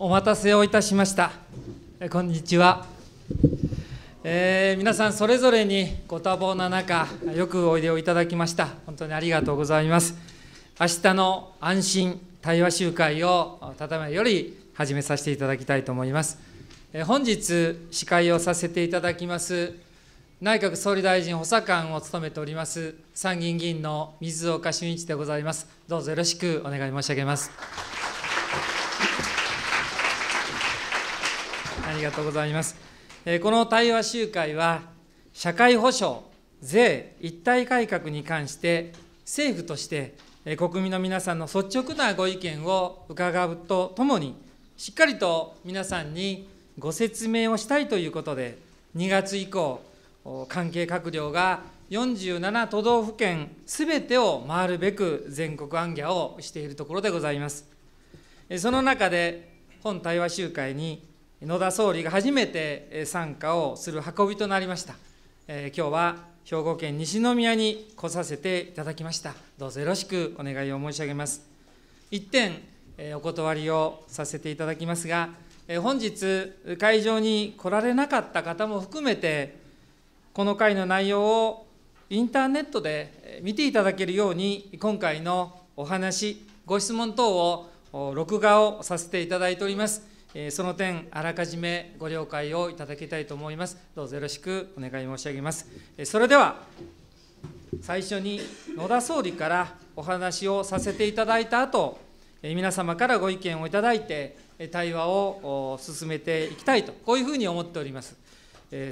お待たせをいたしましたこんにちは、えー、皆さんそれぞれにご多忙な中よくおいでをいただきました本当にありがとうございます明日の安心対話集会をただめより始めさせていただきたいと思います、えー、本日司会をさせていただきます内閣総理大臣補佐官を務めております参議院議員の水岡俊一でございますどうぞよろしくお願い申し上げますりがとうございます。この対話集会は、社会保障、税、一体改革に関して、政府として国民の皆さんの率直なご意見を伺うとともに、しっかりと皆さんにご説明をしたいということで、2月以降、関係閣僚が47都道府県すべてを回るべく全国行脚をしているところでございます。その中で、本対話集会に野田総理が初めて参加をする運びとなりました。えー、今日は兵庫県西宮に来させていただきました。どうぞよろしくお願いを申し上げます。1点、えー、お断りをさせていただきますが、えー、本日、会場に来られなかった方も含めて、この会の内容をインターネットで見ていただけるように、今回のお話、ご質問等を録画をさせていただいております。その点、あらかじめご了解をいただきたいと思います。どうぞよろしくお願い申し上げます。それでは、最初に野田総理からお話をさせていただいた後、皆様からご意見をいただいて、対話を進めていきたいと、こういうふうに思っております。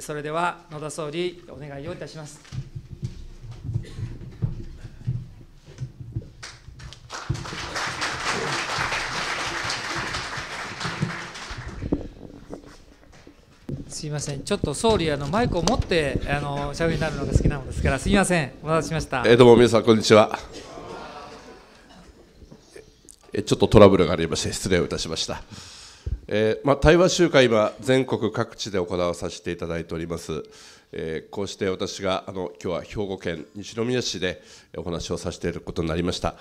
それでは、野田総理、お願いをいたします。すいませんちょっと総理あのマイクを持ってあのしゃべりになるのが好きなのですからすみませんお待たせしましたえー、どうも皆さんこんにちはえちょっとトラブルがありまして失礼をいたしましたえー、まあ、対話集会今全国各地で行わさせていただいておりますえー、こうして私があの今日は兵庫県西宮市でお話をさせていることになりました、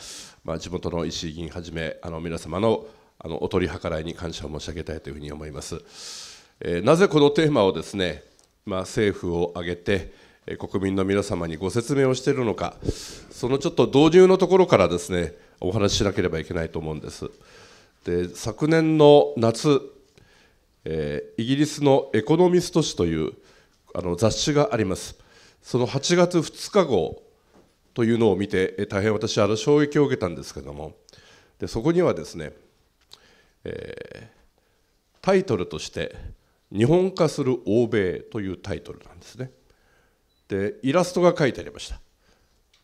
まあ、地元の石井議員はじめあの皆様のあのお取り計らいに感謝を申し上げたいというふうに思います。なぜこのテーマをですね、まあ、政府を挙げて国民の皆様にご説明をしているのかそのちょっと導入のところからですねお話ししなければいけないと思うんですで昨年の夏、イギリスの「エコノミスト誌」というあの雑誌がありますその8月2日号というのを見て大変私あの衝撃を受けたんですけどもでそこにはですね、えー、タイトルとして「日本化する欧米というタイトルなんですね。でイラストが書いてありました。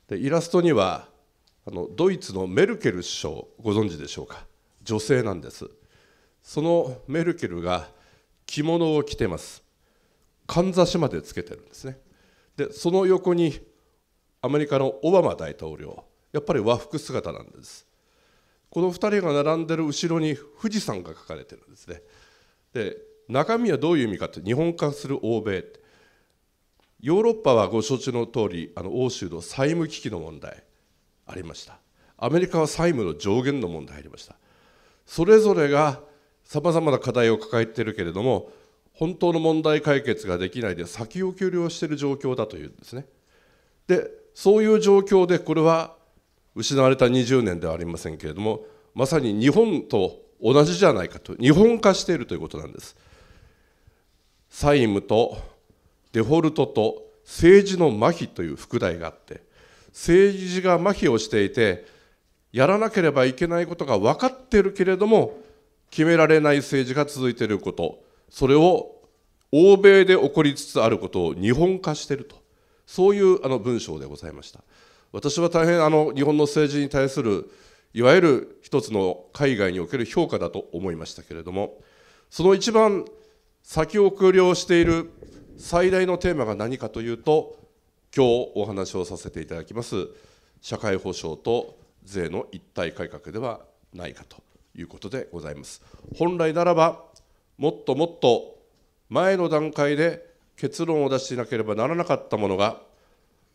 でイラストにはあのドイツのメルケル首相ご存知でしょうか女性なんですそのメルケルが着物を着てますかんざしまでつけてるんですねでその横にアメリカのオバマ大統領やっぱり和服姿なんですこの2人が並んでる後ろに富士山が描かれてるんですねで中身はどういう意味かって日本化する欧米ヨーロッパはご承知の通りあり欧州の債務危機の問題ありましたアメリカは債務の上限の問題ありましたそれぞれがさまざまな課題を抱えているけれども本当の問題解決ができないで先送りをしている状況だというんですねでそういう状況でこれは失われた20年ではありませんけれどもまさに日本と同じじゃないかと日本化しているということなんです。債務とデフォルトと政治の麻痺という副題があって政治が麻痺をしていてやらなければいけないことが分かっているけれども決められない政治が続いていることそれを欧米で起こりつつあることを日本化しているとそういうあの文章でございました私は大変あの日本の政治に対するいわゆる一つの海外における評価だと思いましたけれどもその一番先送りをしている最大のテーマが何かというと今日お話をさせていただきます社会保障と税の一体改革ではないかということでございます本来ならばもっともっと前の段階で結論を出していなければならなかったものが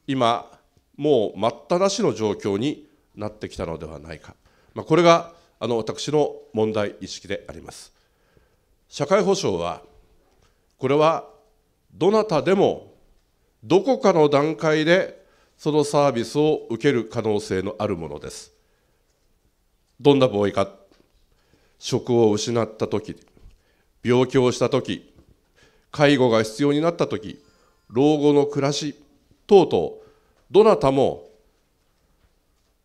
今もう待ったなしの状況になってきたのではないか、まあ、これがあの私の問題意識であります社会保障はこれはどなたでもどこかの段階でそのサービスを受ける可能性のあるものです。どんな防衛か職を失ったとき、病気をしたとき、介護が必要になったとき、老後の暮らし等々、どなたも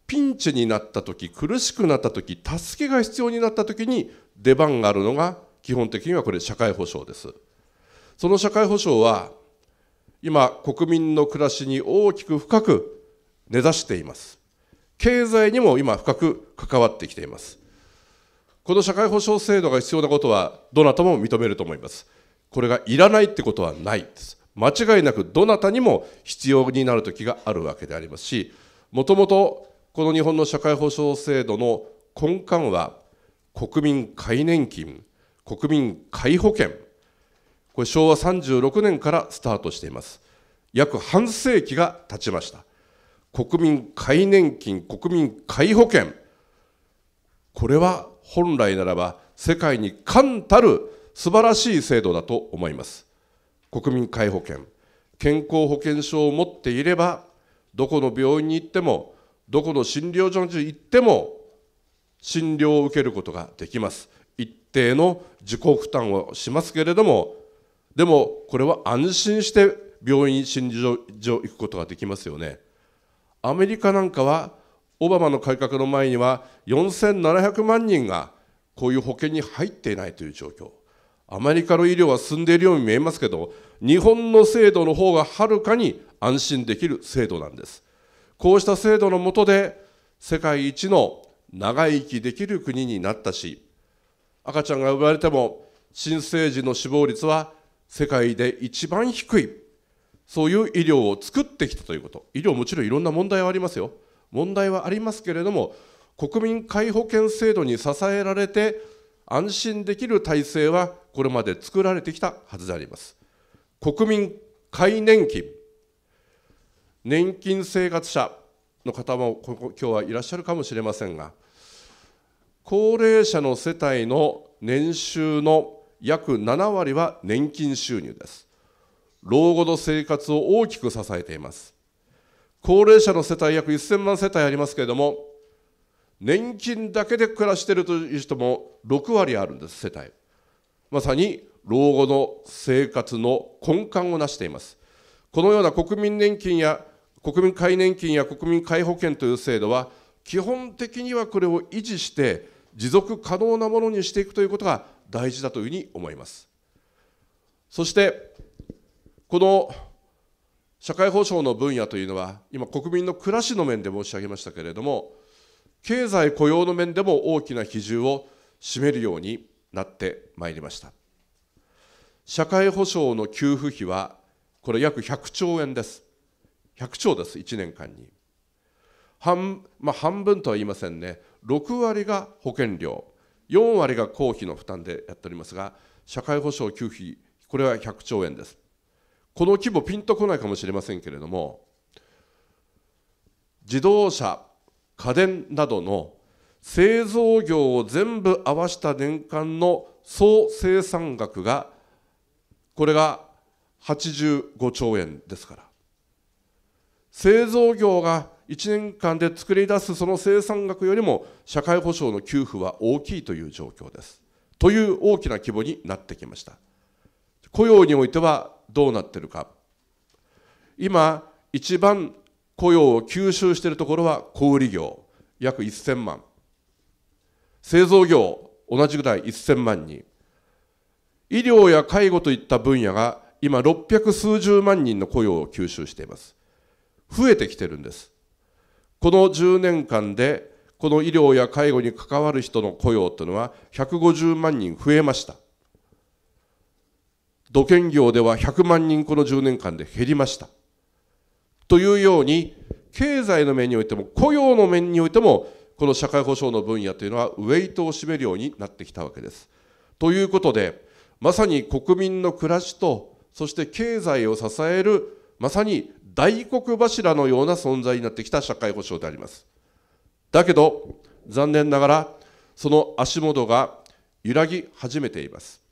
ピンチになったとき、苦しくなったとき、助けが必要になったときに出番があるのが基本的にはこれ社会保障です。その社会保障は今国民の暮らしに大きく深く根ざしています経済にも今深く関わってきていますこの社会保障制度が必要なことはどなたも認めると思いますこれがいらないってことはないです間違いなくどなたにも必要になる時があるわけでありますしもともとこの日本の社会保障制度の根幹は国民皆年金国民皆保険これ昭和36年からスタートしています約半世紀が経ちました国民皆年金国民皆保険これは本来ならば世界に冠たる素晴らしい制度だと思います国民皆保険健康保険証を持っていればどこの病院に行ってもどこの診療所に行っても診療を受けることができます一定の自己負担をしますけれどもでもこれは安心して病院診療所行くことができますよねアメリカなんかはオバマの改革の前には4700万人がこういう保険に入っていないという状況アメリカの医療は進んでいるように見えますけど日本の制度の方がはるかに安心できる制度なんですこうした制度の下で世界一の長生きできる国になったし赤ちゃんが生まれても新生児の死亡率は世界で一番低いそういう医療を作ってきたということ医療もちろんいろんな問題はありますよ問題はありますけれども国民皆保険制度に支えられて安心できる体制はこれまで作られてきたはずであります国民皆年金年金生活者の方も今日はいらっしゃるかもしれませんが高齢者の世帯の年収の約7割は年金収入です老後の生活を大きく支えています高齢者の世帯約1000万世帯ありますけれども年金だけで暮らしているという人も6割あるんです世帯まさに老後の生活の根幹を成していますこのような国民年金や国民皆年金や国民皆保険という制度は基本的にはこれを維持して持続可能なものにしていくということが大事だというふうに思いますそしてこの社会保障の分野というのは今国民の暮らしの面で申し上げましたけれども経済雇用の面でも大きな比重を占めるようになってまいりました社会保障の給付費はこれ約100兆円です100兆です1年間に半,、まあ、半分とは言いませんね6割が保険料4割が公費の負担でやっておりますが、社会保障給付費、これは100兆円です。この規模、ピンとこないかもしれませんけれども、自動車、家電などの製造業を全部合わせた年間の総生産額が、これが85兆円ですから、製造業が1年間で作り出すその生産額よりも社会保障の給付は大きいという状況です。という大きな規模になってきました。雇用においてはどうなっているか。今、一番雇用を吸収しているところは小売業、約1000万。製造業、同じぐらい1000万人。医療や介護といった分野が今600数十万人の雇用を吸収しています。増えてきてるんです。この10年間でこの医療や介護に関わる人の雇用というのは150万人増えました土建業では100万人この10年間で減りましたというように経済の面においても雇用の面においてもこの社会保障の分野というのはウェイトを占めるようになってきたわけです。ということでまさに国民の暮らしとそして経済を支えるまさに大黒柱のような存在になってきた社会保障であります。だけど、残念ながら、その足元が揺らぎ始めています。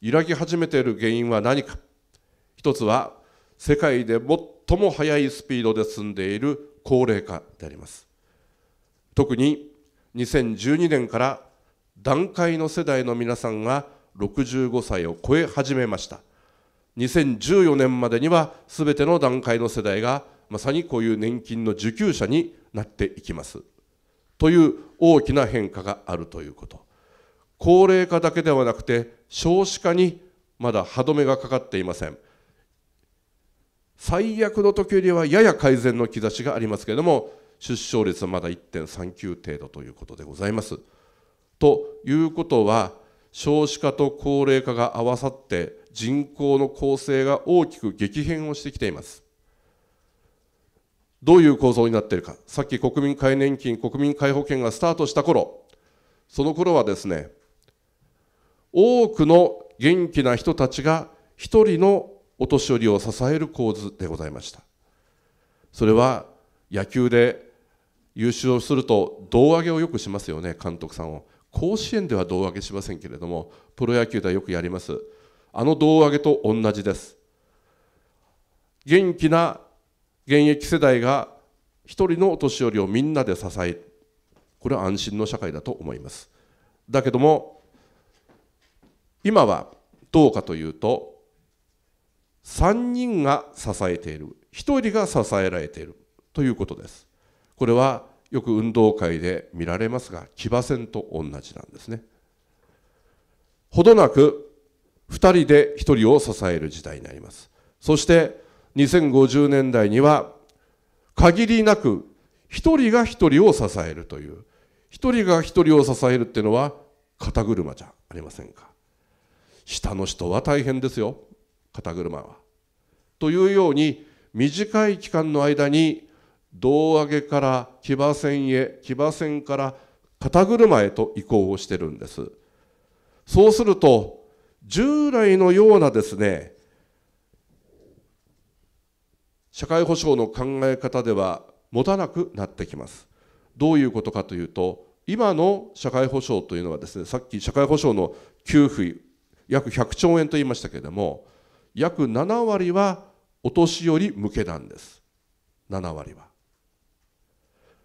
揺らぎ始めている原因は何か。一つは、世界で最も速いスピードで進んでいる高齢化であります。特に2012年から段階の世代の皆さんが65歳を超え始めました。2014年までには全ての段階の世代がまさにこういう年金の受給者になっていきますという大きな変化があるということ高齢化だけではなくて少子化にまだ歯止めがかかっていません最悪の時よりはやや改善の兆しがありますけれども出生率はまだ1.39程度ということでございますということは少子化と高齢化が合わさって人口の構成が大きく激変をしてきていますどういう構造になっているかさっき国民皆年金国民皆保険がスタートした頃その頃はですね多くの元気な人たちが一人のお年寄りを支える構図でございましたそれは野球で優勝すると胴上げをよくしますよね監督さんを甲子園では胴上げしませんけれどもプロ野球ではよくやりますあの胴上げと同じです元気な現役世代が一人のお年寄りをみんなで支えこれは安心の社会だと思いますだけども今はどうかというと3人が支えている1人が支えられているということですこれはよく運動会で見られますが騎馬戦と同じなんですねほどなく2人で1人を支える時代になりますそして2050年代には限りなく1人が1人を支えるという1人が1人を支えるっていうのは肩車じゃありませんか下の人は大変ですよ肩車は。というように短い期間の間に胴上げから騎馬戦へ騎馬戦から肩車へと移行をしてるんです。そうすると従来のようなですね社会保障の考え方では持たなくなってきますどういうことかというと今の社会保障というのはですねさっき社会保障の給付約100兆円と言いましたけれども約7割はお年寄り向けなんです7割は。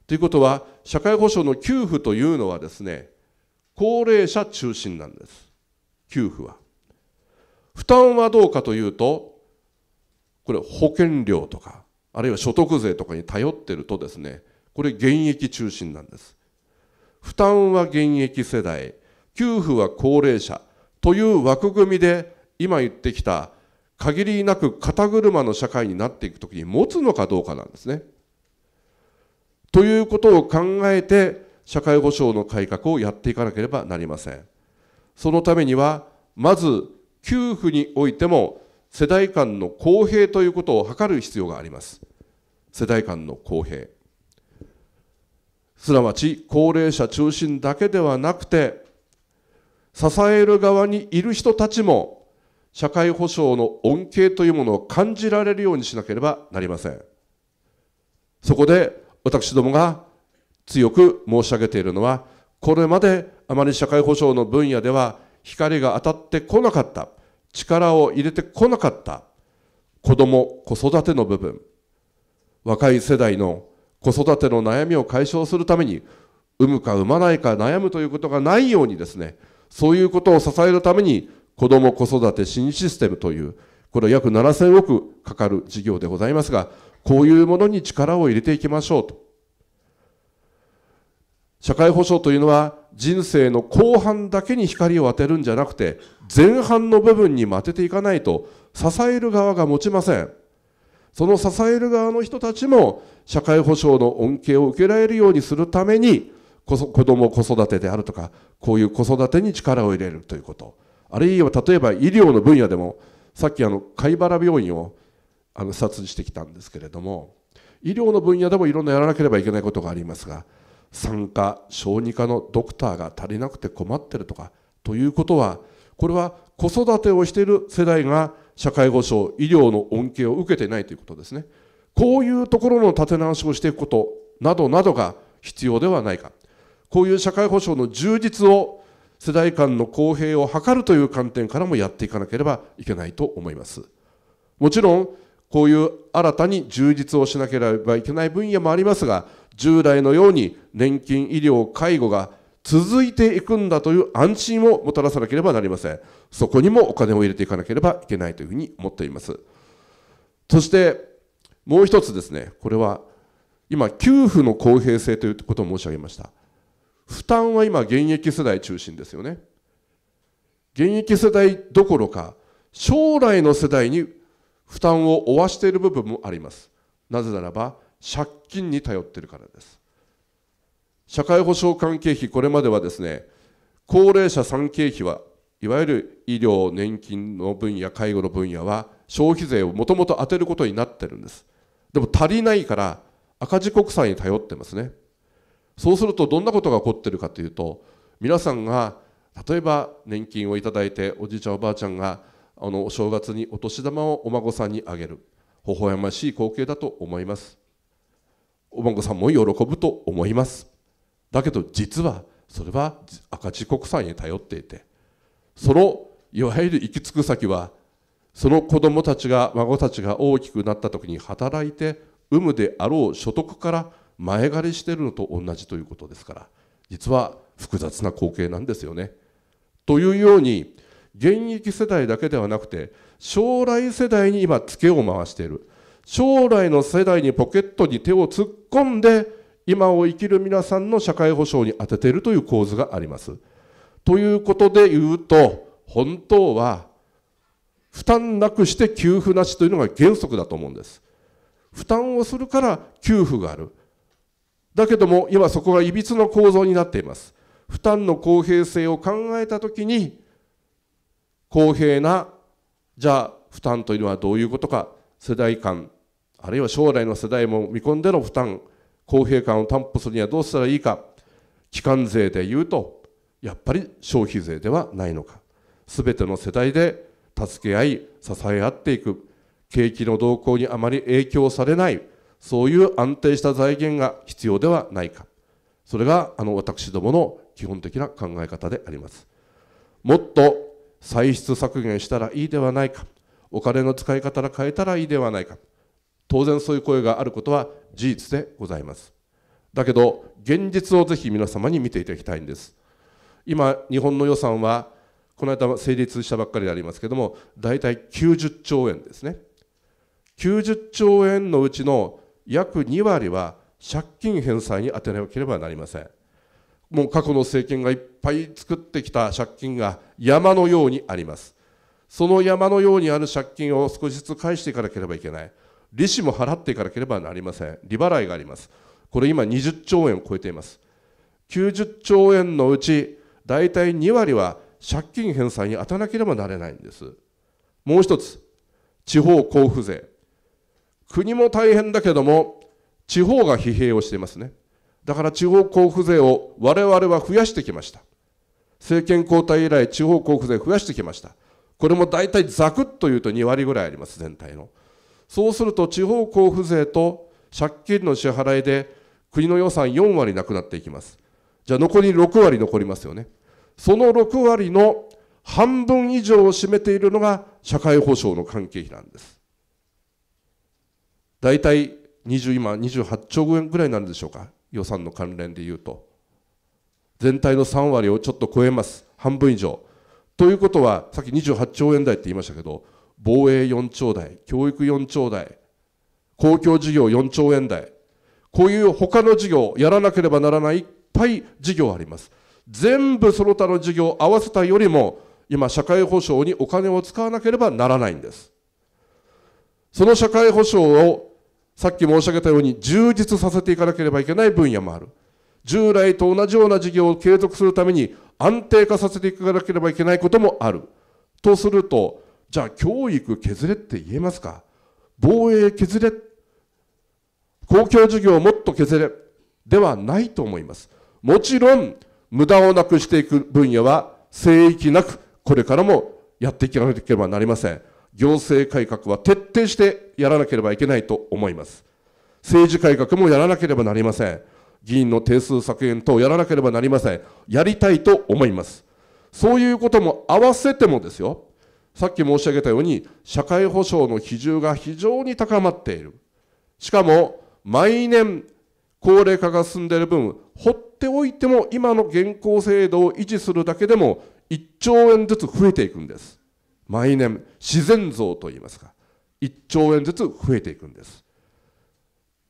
ということは社会保障の給付というのはですね高齢者中心なんです給付は。負担はどうかというと、これ保険料とか、あるいは所得税とかに頼ってるとですね、これ現役中心なんです。負担は現役世代、給付は高齢者という枠組みで今言ってきた限りなく肩車の社会になっていくときに持つのかどうかなんですね。ということを考えて社会保障の改革をやっていかなければなりません。そのためにはまず給付においても世代間の公平ということを図る必要があります世代間の公平すなわち高齢者中心だけではなくて支える側にいる人たちも社会保障の恩恵というものを感じられるようにしなければなりませんそこで私どもが強く申し上げているのはこれまであまり社会保障の分野では光が当たってこなかった、力を入れてこなかった、子供、子育ての部分、若い世代の子育ての悩みを解消するために、産むか産まないか悩むということがないようにですね、そういうことを支えるために、子供子育て新システムという、これは約7000億かかる事業でございますが、こういうものに力を入れていきましょうと。社会保障というのは人生の後半だけに光を当てるんじゃなくて前半の部分にも当てていかないと支える側が持ちませんその支える側の人たちも社会保障の恩恵を受けられるようにするために子ども子育てであるとかこういう子育てに力を入れるということあるいは例えば医療の分野でもさっきあの貝原病院をあの視察してきたんですけれども医療の分野でもいろんなやらなければいけないことがありますが産科小児科のドクターが足りなくて困ってるとかということはこれは子育てをしている世代が社会保障医療の恩恵を受けていないということですねこういうところの立て直しをしていくことなどなどが必要ではないかこういう社会保障の充実を世代間の公平を図るという観点からもやっていかなければいけないと思いますもちろんこういう新たに充実をしなければいけない分野もありますが従来のように年金、医療、介護が続いていくんだという安心をもたらさなければなりません。そこにもお金を入れていかなければいけないというふうに思っています。そしてもう一つですね、これは今、給付の公平性ということを申し上げました。負担は今、現役世代中心ですよね。現役世代どころか、将来の世代に負担を負わしている部分もあります。なぜならば、借金に頼ってるからです社会保障関係費これまではですね高齢者産経費はいわゆる医療年金の分野介護の分野は消費税をもともと当てることになってるんですでも足りないから赤字国債に頼ってますねそうするとどんなことが起こってるかというと皆さんが例えば年金を頂いておじいちゃんおばあちゃんがあのお正月にお年玉をお孫さんにあげる微笑ましい光景だと思いますお孫さんも喜ぶと思いますだけど実はそれは赤字国債に頼っていてそのいわゆる行き着く先はその子どもたちが孫たちが大きくなった時に働いて産むであろう所得から前借りしてるのと同じということですから実は複雑な光景なんですよね。というように現役世代だけではなくて将来世代に今ツケを回している将来の世代にポケットに手を突っ込んで今を生きる皆さんの社会保障に当てているという構図があります。ということで言うと本当は負担なくして給付なしというのが原則だと思うんです。負担をするから給付がある。だけども今そこがいびつの構造になっています。負担の公平性を考えたときに公平なじゃあ負担というのはどういうことか世代間あるいは将来の世代も見込んでの負担公平感を担保するにはどうしたらいいか基幹税でいうとやっぱり消費税ではないのかすべての世代で助け合い支え合っていく景気の動向にあまり影響されないそういう安定した財源が必要ではないかそれがあの私どもの基本的な考え方でありますもっと歳出削減したらいいではないかお金の使い方ら変えたらいいではないか当然そういう声があることは事実でございますだけど現実をぜひ皆様に見ていただきたいんです今日本の予算はこの間成立したばっかりでありますけれども大体90兆円ですね90兆円のうちの約2割は借金返済に充てなければなりませんもう過去の政権がいっぱい作ってきた借金が山のようにありますその山のようにある借金を少しずつ返していかなければいけない利子も払っていかなければなりません利払いがありますこれ今20兆円を超えています90兆円のうち大体2割は借金返済に当たなければなれないんですもう一つ地方交付税国も大変だけども地方が疲弊をしていますねだから地方交付税を我々は増やしてきました政権交代以来地方交付税増やしてきましたこれも大体ザクッと言うと2割ぐらいあります全体のそうすると地方交付税と借金の支払いで国の予算4割なくなっていきます。じゃあ残り6割残りますよね。その6割の半分以上を占めているのが社会保障の関係費なんです。大体20今28兆円ぐらいになるでしょうか。予算の関連でいうと。全体の3割をちょっと超えます。半分以上。ということは、さっき28兆円台って言いましたけど、防衛4兆台、教育4兆台、公共事業4兆円台、こういう他の事業、やらなければならないいっぱい事業あります。全部その他の事業合わせたよりも、今、社会保障にお金を使わなければならないんです。その社会保障を、さっき申し上げたように充実させていかなければいけない分野もある。従来と同じような事業を継続するために安定化させていかなければいけないこともある。とすると、じゃあ教育削れって言えますか防衛削れ公共事業をもっと削れではないと思います。もちろん、無駄をなくしていく分野は聖域なく、これからもやっていかなければなりません。行政改革は徹底してやらなければいけないと思います。政治改革もやらなければなりません。議員の定数削減等やらなければなりません。やりたいと思います。そういうことも合わせてもですよ。さっき申し上げたように社会保障の比重が非常に高まっている。しかも毎年高齢化が進んでいる分、放っておいても今の現行制度を維持するだけでも1兆円ずつ増えていくんです。毎年、自然増といいますか、1兆円ずつ増えていくんです。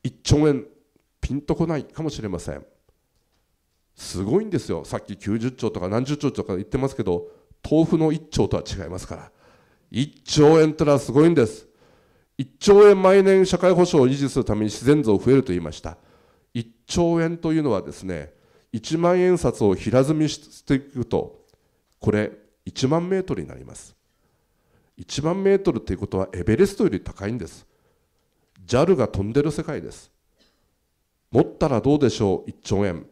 1兆円、ピンとこないかもしれません。すごいんですよ。さっき90兆とか何十兆とか言ってますけど、豆腐の1兆とは違いますから。1兆円ってのはすごいんです。1兆円毎年社会保障を維持するために自然増増えると言いました。1兆円というのはですね、1万円札を平積みしていくと、これ1万メートルになります。1万メートルということはエベレストより高いんです。JAL が飛んでる世界です。持ったらどうでしょう、1兆円。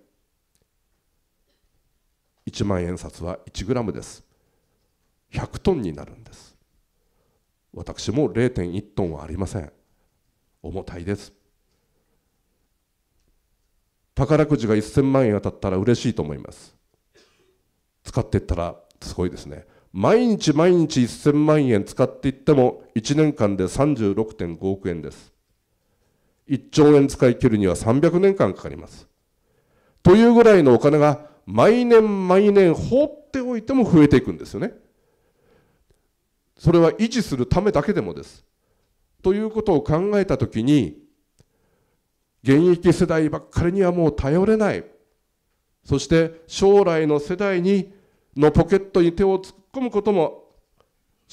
1万円札は1グラムです。100トンになるんです。私も0.1トンはありません重たいです宝くじが1000万円当たったら嬉しいと思います使っていったらすごいですね毎日毎日1000万円使っていっても1年間で36.5億円です1兆円使い切るには300年間かかりますというぐらいのお金が毎年毎年放っておいても増えていくんですよねそれは維持するためだけでもです。ということを考えたときに、現役世代ばっかりにはもう頼れない。そして将来の世代にのポケットに手を突っ込むことも、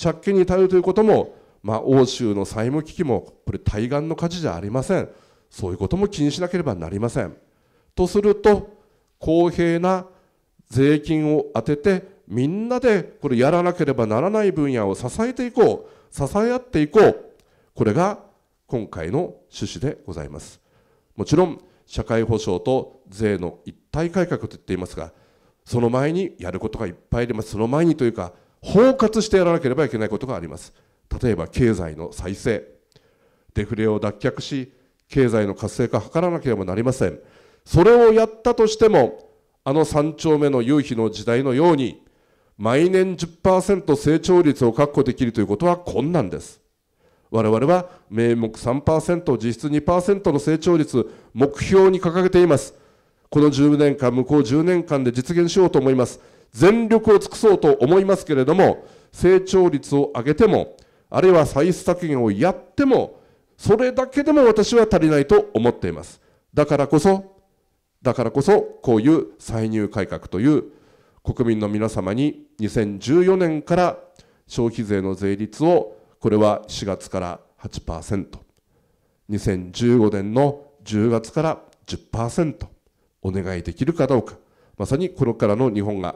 借金に頼るということも、まあ、欧州の債務危機も、これ対岸の火事じゃありません。そういうことも気にしなければなりません。とすると、公平な税金を当ててみんなでこれやらなければならない分野を支えていこう支え合っていこうこれが今回の趣旨でございますもちろん社会保障と税の一体改革と言っていますがその前にやることがいっぱいありますその前にというか包括してやらなければいけないことがあります例えば経済の再生デフレを脱却し経済の活性化を図らなければなりませんそれをやったとしてもあの3丁目の夕日の時代のように毎年10%成長率を確保できるということは困難です。我々は名目3%、実質2%の成長率、目標に掲げています。この10年間、向こう10年間で実現しようと思います。全力を尽くそうと思いますけれども、成長率を上げても、あるいは歳出削減をやっても、それだけでも私は足りないと思っています。だからこそ、だからこそ、こういう歳入改革という国民の皆様に2014年から消費税の税率をこれは4月から8%、2015年の10月から10%お願いできるかどうか、まさにこれからの日本が、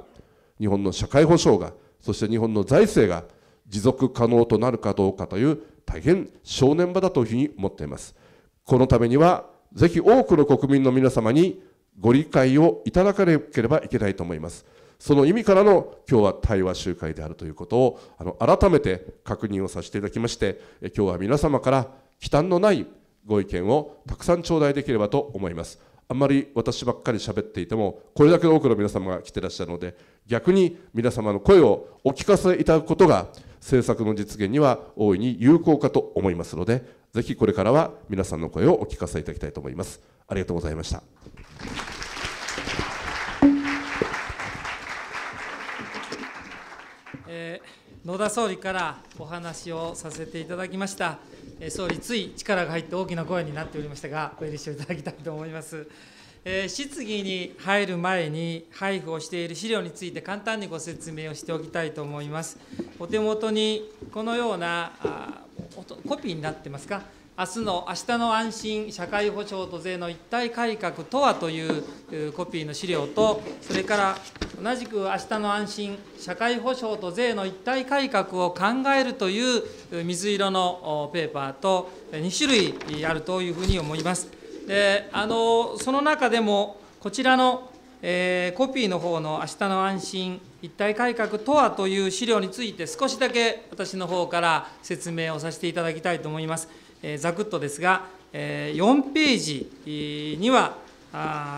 日本の社会保障が、そして日本の財政が持続可能となるかどうかという大変正念場だというふうに思っています。このためには、ぜひ多くの国民の皆様にご理解をいただかなければいけないと思います。その意味からの今日は対話集会であるということをあの改めて確認をさせていただきまして今日は皆様から忌憚のないご意見をたくさん頂戴できればと思います。あんまり私ばっかり喋っていてもこれだけ多くの皆様が来てらっしゃるので逆に皆様の声をお聞かせいただくことが政策の実現には大いに有効かと思いますのでぜひこれからは皆さんの声をお聞かせいただきたいと思います。ありがとうございました。えー、野田総理からお話をさせていただきました、えー、総理、つい力が入って大きな声になっておりましたが、ごしをいただきたいと思います。えー、質疑に入る前に配布をしている資料について簡単にご説明をしておきたいと思います。お手元にこのようなあコピーになってますか明日の明日の安心社会保障と税の一体改革とはというコピーの資料とそれから同じく明日の安心社会保障と税の一体改革を考えるという水色のペーパーと2種類あるというふうに思います。であのその中でもこちらのえー、コピーの方の「明日の安心一体改革とは」という資料について少しだけ私の方から説明をさせていただきたいと思います。ざくっとですが、4ページには、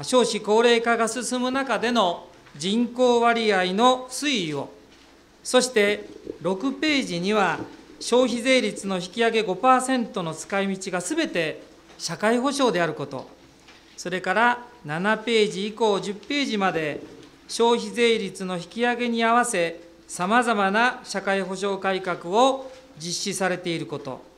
少子高齢化が進む中での人口割合の推移を、そして6ページには、消費税率の引き上げ5%の使い道がすべて社会保障であること、それから7ページ以降10ページまで、消費税率の引き上げに合わせ、さまざまな社会保障改革を実施されていること、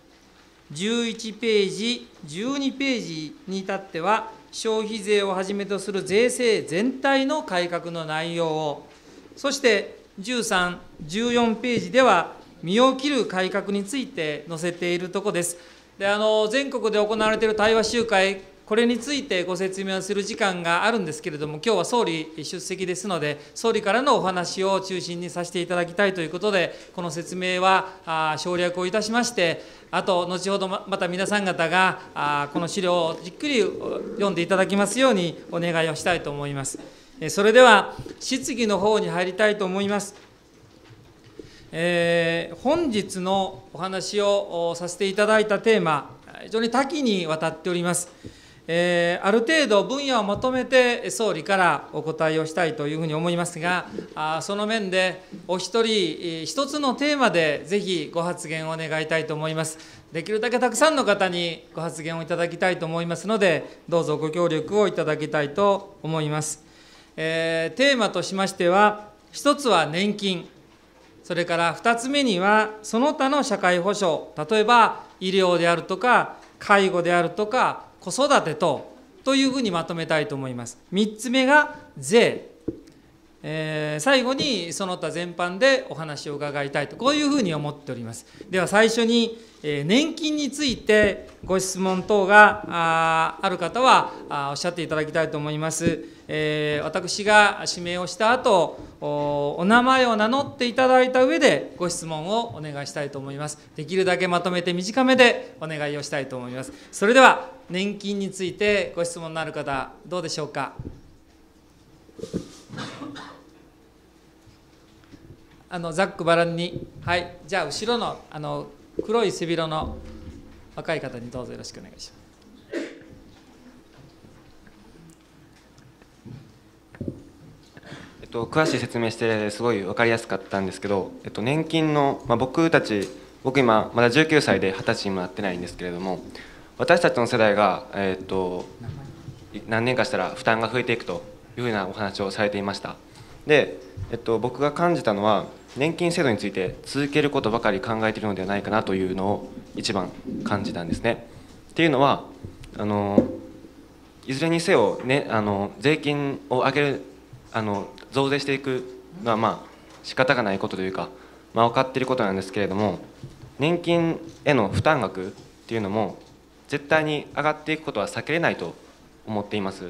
11ページ、12ページに至っては、消費税をはじめとする税制全体の改革の内容を、そして13、14ページでは、身を切る改革について載せているところです。であの全国で行われている対話集会、これについてご説明をする時間があるんですけれども、今日は総理出席ですので、総理からのお話を中心にさせていただきたいということで、この説明は省略をいたしまして、あと、後ほどまた皆さん方がこの資料をじっくり読んでいただきますようにお願いをしたいと思います。それでは、質疑の方に入りたいと思います。えー、本日のお話をさせていただいたテーマ、非常に多岐にわたっております。えー、ある程度分野をまとめて総理からお答えをしたいというふうに思いますがあその面でお一人一つのテーマでぜひご発言を願いたいと思いますできるだけたくさんの方にご発言をいただきたいと思いますのでどうぞご協力をいただきたいと思います、えー、テーマとしましては一つは年金それから2つ目にはその他の社会保障例えば医療であるとか介護であるとか子育てとというふうにまとめたいと思います3つ目が税えー、最後にその他全般でお話を伺いたいとこういうふうに思っておりますでは最初に、えー、年金についてご質問等がある方はあおっしゃっていただきたいと思います、えー、私が指名をした後おお名前を名乗っていただいた上でご質問をお願いしたいと思いますできるだけまとめて短めでお願いをしたいと思いますそれでは年金についてご質問のある方どうでしょうかあのざっくばらんにはいじゃあ後ろのあの黒い背広の若い方にどうぞよろしくお願いします。えっと、詳しい説明してすごい分かりやすかったんですけど、えっと、年金の、まあ、僕たち僕今まだ19歳で20歳にもなってないんですけれども私たちの世代が、えっと、何年かしたら負担が増えていくというふうなお話をされていましたで、えっと、僕が感じたのは年金制度について続けることばかり考えているのではないかなというのを一番感じたんですね。っていうのはあのいずれにせよ、ね、あの税金を上げるあの増税していくのはまあ仕方がないことというか、まあ、分かっていることなんですけれども年金への負担額っていうのも絶対に上がっていくことは避けれないと思っています。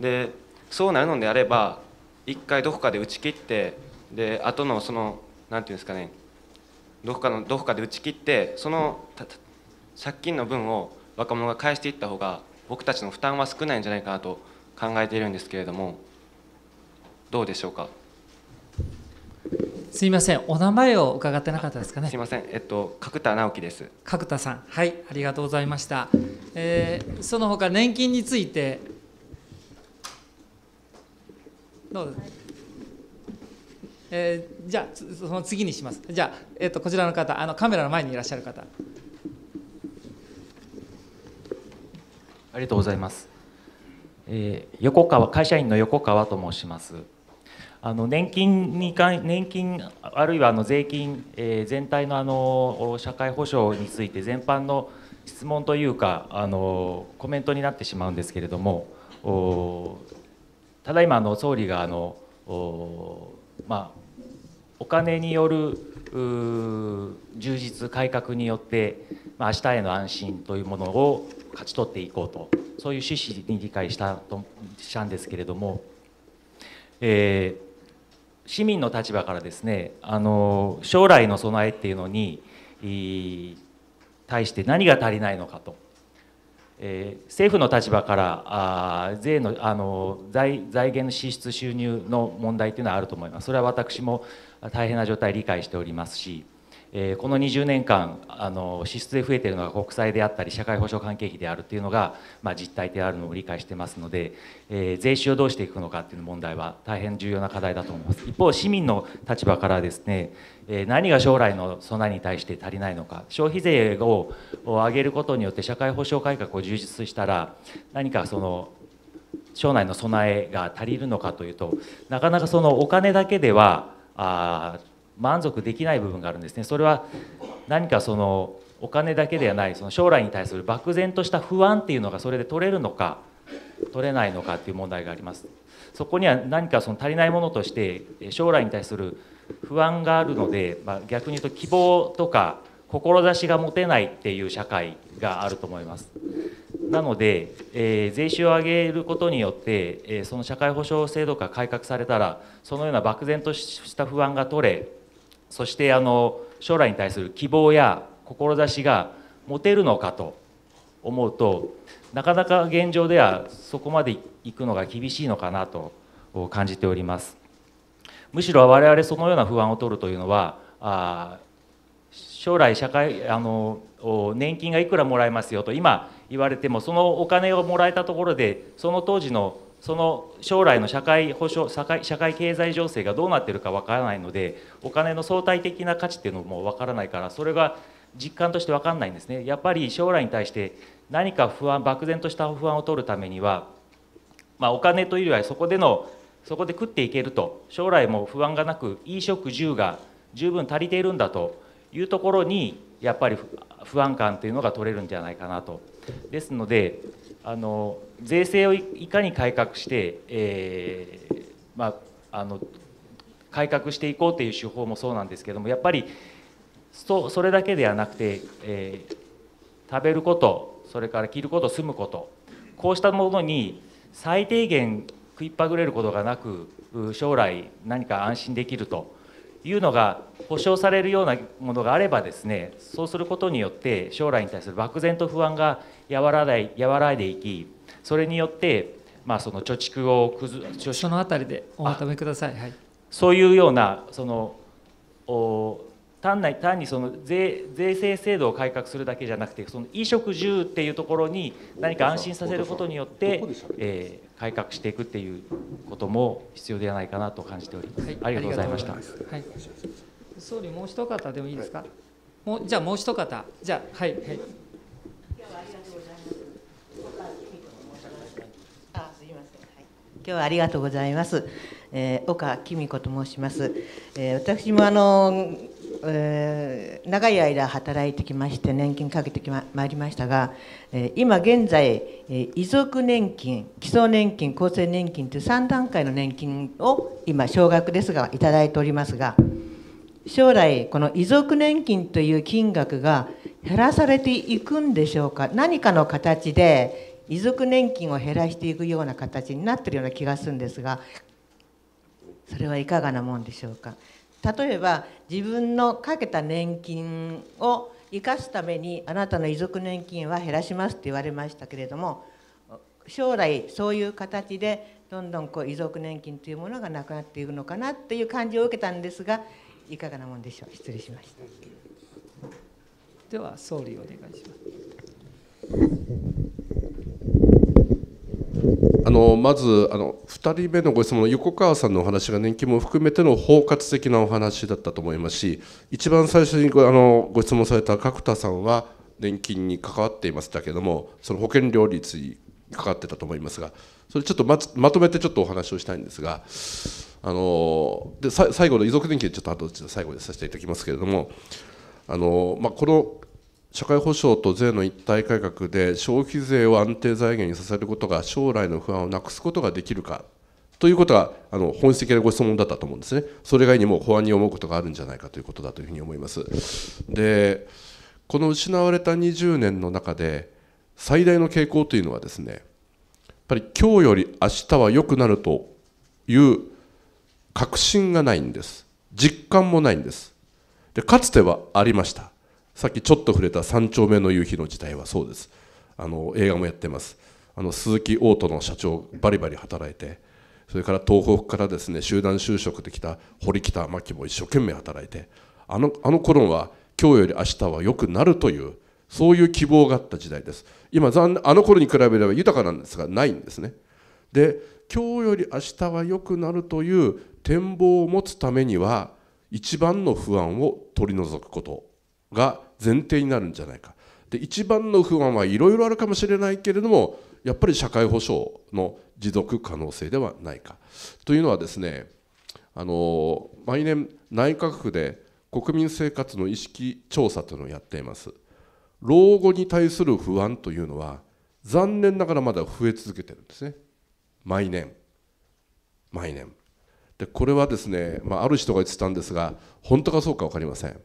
でそうなるのであれば一回どこかで打ち切ってであとのそのんていうんですかねどこかのどこかで打ち切ってその借金の分を若者が返していった方が僕たちの負担は少ないんじゃないかなと考えているんですけれどもどうでしょうかすいませんお名前を伺ってなかったですかねすいませんえっと角田直樹です角田さんはいありがとうございました、えー、その他年金についてどうですか、えー、じゃあその次にしますじゃあ、えーと、こちらの方あのカメラの前にいらっしゃる方ありがとうございます、えー、横川会社員の横川と申しますあの年金に関年金あるいはあの税金、えー、全体のあの社会保障について全般の質問というかあのコメントになってしまうんですけれどもただいまあの総理があのお、まあお金による充実改革によって、まあ、明日への安心というものを勝ち取っていこうとそういう趣旨に理解したとしたんですけれども、えー、市民の立場からですねあの将来の備えっていうのに対して何が足りないのかとえー、政府の立場からあ税のあの財財源の支出収入の問題というのはあると思います、それは私も大変な状態理解しておりますし、えー、この20年間あの、支出で増えているのが国債であったり、社会保障関係費であるというのが、まあ、実態であるのを理解してますので、えー、税収をどうしていくのかという問題は大変重要な課題だと思います。一方市民の立場からですね何が将来の備えに対して足りないのか消費税を上げることによって社会保障改革を充実したら何かその将来の備えが足りるのかというとなかなかそのお金だけではあ満足できない部分があるんですね。それは何かそのお金だけではないその将来に対する漠然とした不安っていうのがそれで取れるのか取れないのかっていう問題があります。そこには何かその足りないものとして将来に対する不安があるので、まあ、逆に言うと希望とか志が持てないっていう社会があると思います。なので、えー、税収を上げることによって、えー、その社会保障制度が改革されたらそのような漠然とした不安が取れそしてあの将来に対する希望や志が持てるのかと思うとなかなか現状ではそこまでいくのが厳しいのかなと感じております。むしろ我々そのような不安を取るというのはあ将来社会あの年金がいくらもらえますよと今言われてもそのお金をもらえたところでその当時のその将来の社会保障社会社会経済情勢がどうなってるかわからないのでお金の相対的な価値っていうのもわからないからそれが実感としてわかんないんですねやっぱり将来に対して何か不安漠然とした不安を取るためには、まあ、お金というよりはそこでのそこで食っていけると将来も不安がなく飲食住が十分足りているんだというところにやっぱり不安感というのが取れるんじゃないかなと。ですのであの税制をいかに改革して、えー、まあ、あの改革していこうという手法もそうなんですけどもやっぱりそそれだけではなくて、えー、食べることそれから着ること住むことこうしたものに最低限食いっぱぐれることがなく将来何か安心できるというのが保障されるようなものがあればですねそうすることによって将来に対する漠然と不安が和らい和らいでいきそれによってまあその貯蓄を崩そのあたりでおまとめください、はい、そういうようなそのお単な単にその税税制制度を改革するだけじゃなくてその衣食住っていうところに何か安心させることによって、改革していくっていうことも必要ではないかなと感じております、はい、ありがとうございました、はい、総理もう一方でもいいですか、はい、もうじゃあもう一方じゃあはいはい。今日はありがとうございます。えー、岡紀美子と申します。えー、私もあのえー、長い間働いてきまして年金かけてきまいりましたが、えー、今現在、えー、遺族年金基礎年金厚生年金という3段階の年金を今少額ですが頂いておりますが将来この遺族年金という金額が減らされていくんでしょうか何かの形で遺族年金を減らしていくような形になってるような気がするんですがそれはいかがなもんでしょうか。例えば自分のかけた年金を生かすためにあなたの遺族年金は減らしますって言われましたけれども将来そういう形でどんどんこう遺族年金というものがなくなっていくのかなっていう感じを受けたんですがいかがなもんでしょう失礼しましたでは総理お願いしますあのまずあの2人目のご質問の横川さんのお話が年金も含めての包括的なお話だったと思いますし一番最初にごあのご質問された角田さんは年金に関わっていましたけどもその保険料率に関わってたと思いますがそれちょっとままとめてちょっとお話をしたいんですが。あので最後の遺族年金ちょっと後で最後でさせていただきますけれどもあの、まあ、この社会保障と税の一体改革で消費税を安定財源にさせることが将来の不安をなくすことができるかということがあの本質的なご質問だったと思うんですね、それ以外にも不安に思うことがあるんじゃないかということだというふうに思います。でこの失われた20年の中で最大の傾向というのはですねやっぱり今日より明日は良くなるという確信がないんです実感もないんですでかつてはありましたさっきちょっと触れた三丁目の夕日の時代はそうですあの映画もやってますあの鈴木オートの社長バリバリ働いてそれから東北からですね集団就職できた堀北真希も一生懸命働いてあのあの頃は今日より明日は良くなるというそういう希望があった時代です今残あの頃に比べれば豊かなんですがないんですねで今日より明日は良くなるという展望を持つためには一番の不安を取り除くことが前提になるんじゃないかで一番の不安はいろいろあるかもしれないけれどもやっぱり社会保障の持続可能性ではないかというのはですねあの毎年内閣府で国民生活の意識調査というのをやっています老後に対する不安というのは残念ながらまだ増え続けてるんですね毎年毎年でこれはですね、まあ、ある人が言ってたんですが本当かそうか分かりません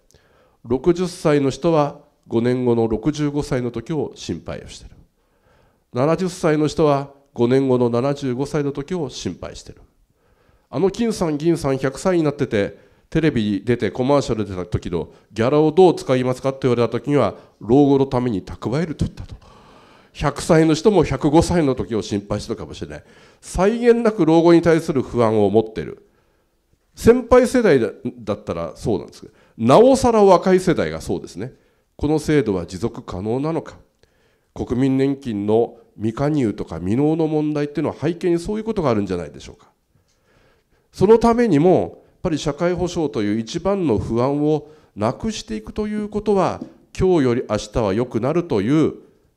60歳の人は5年後の65歳の時を心配をしている70歳の人は5年後の75歳の時を心配しているあの金さん銀さん100歳になっててテレビ出てコマーシャル出た時のギャラをどう使いますかって言われた時には老後のために蓄えると言ったと100歳の人も105歳の時を心配してるかもしれない際限なく老後に対する不安を持っている先輩世代だったらそうなんですけどなおさら若い世代がそうですねこの制度は持続可能なのか国民年金の未加入とか未納の問題っていうのは背景にそういうことがあるんじゃないでしょうかそのためにもやっぱり社会保障という一番の不安をなくしていくということは今日より明日は良くなるという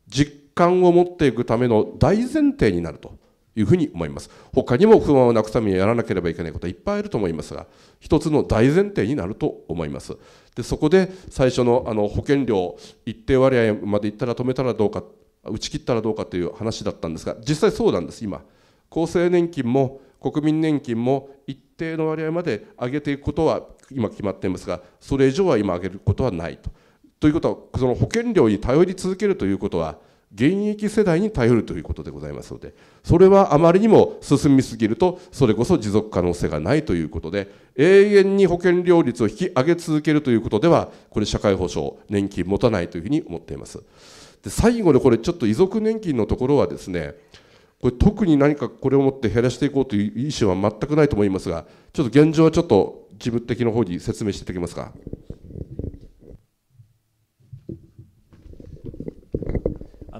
実感を持っていくための大前提になるというふうに思います他にも不安をなくすためにやらなければいけないことはいっぱいあると思いますが一つの大前提になると思いますでそこで最初のあの保険料一定割合までいったら止めたらどうか打ち切ったらどうかという話だったんですが実際そうなんです今厚生年金も国民年金も一定の割合まで上げていくことは今決まっていますがそれ以上は今上げることはないと。ということはその保険料に頼り続けるということは現役世代に頼るということでございますのでそれはあまりにも進みすぎるとそれこそ持続可能性がないということで永遠に保険料率を引き上げ続けるということではこれ社会保障年金持たないというふうに思っていますで最後にこれちょっと遺族年金のところはですねこれ特に何かこれをもって減らしていこうという意思は全くないと思いますがちょっと現状はちょっと事務的の方に説明していただけますか。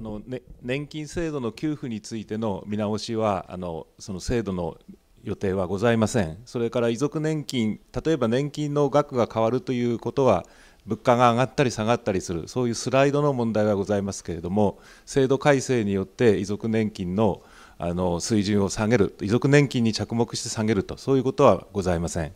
の、ね、年金制度の給付についての見直しはあのその制度の予定はございません、それから遺族年金、例えば年金の額が変わるということは、物価が上がったり下がったりする、そういうスライドの問題はございますけれども、制度改正によって遺族年金のあの水準を下げる、遺族年金に着目して下げると、そういうことはございません。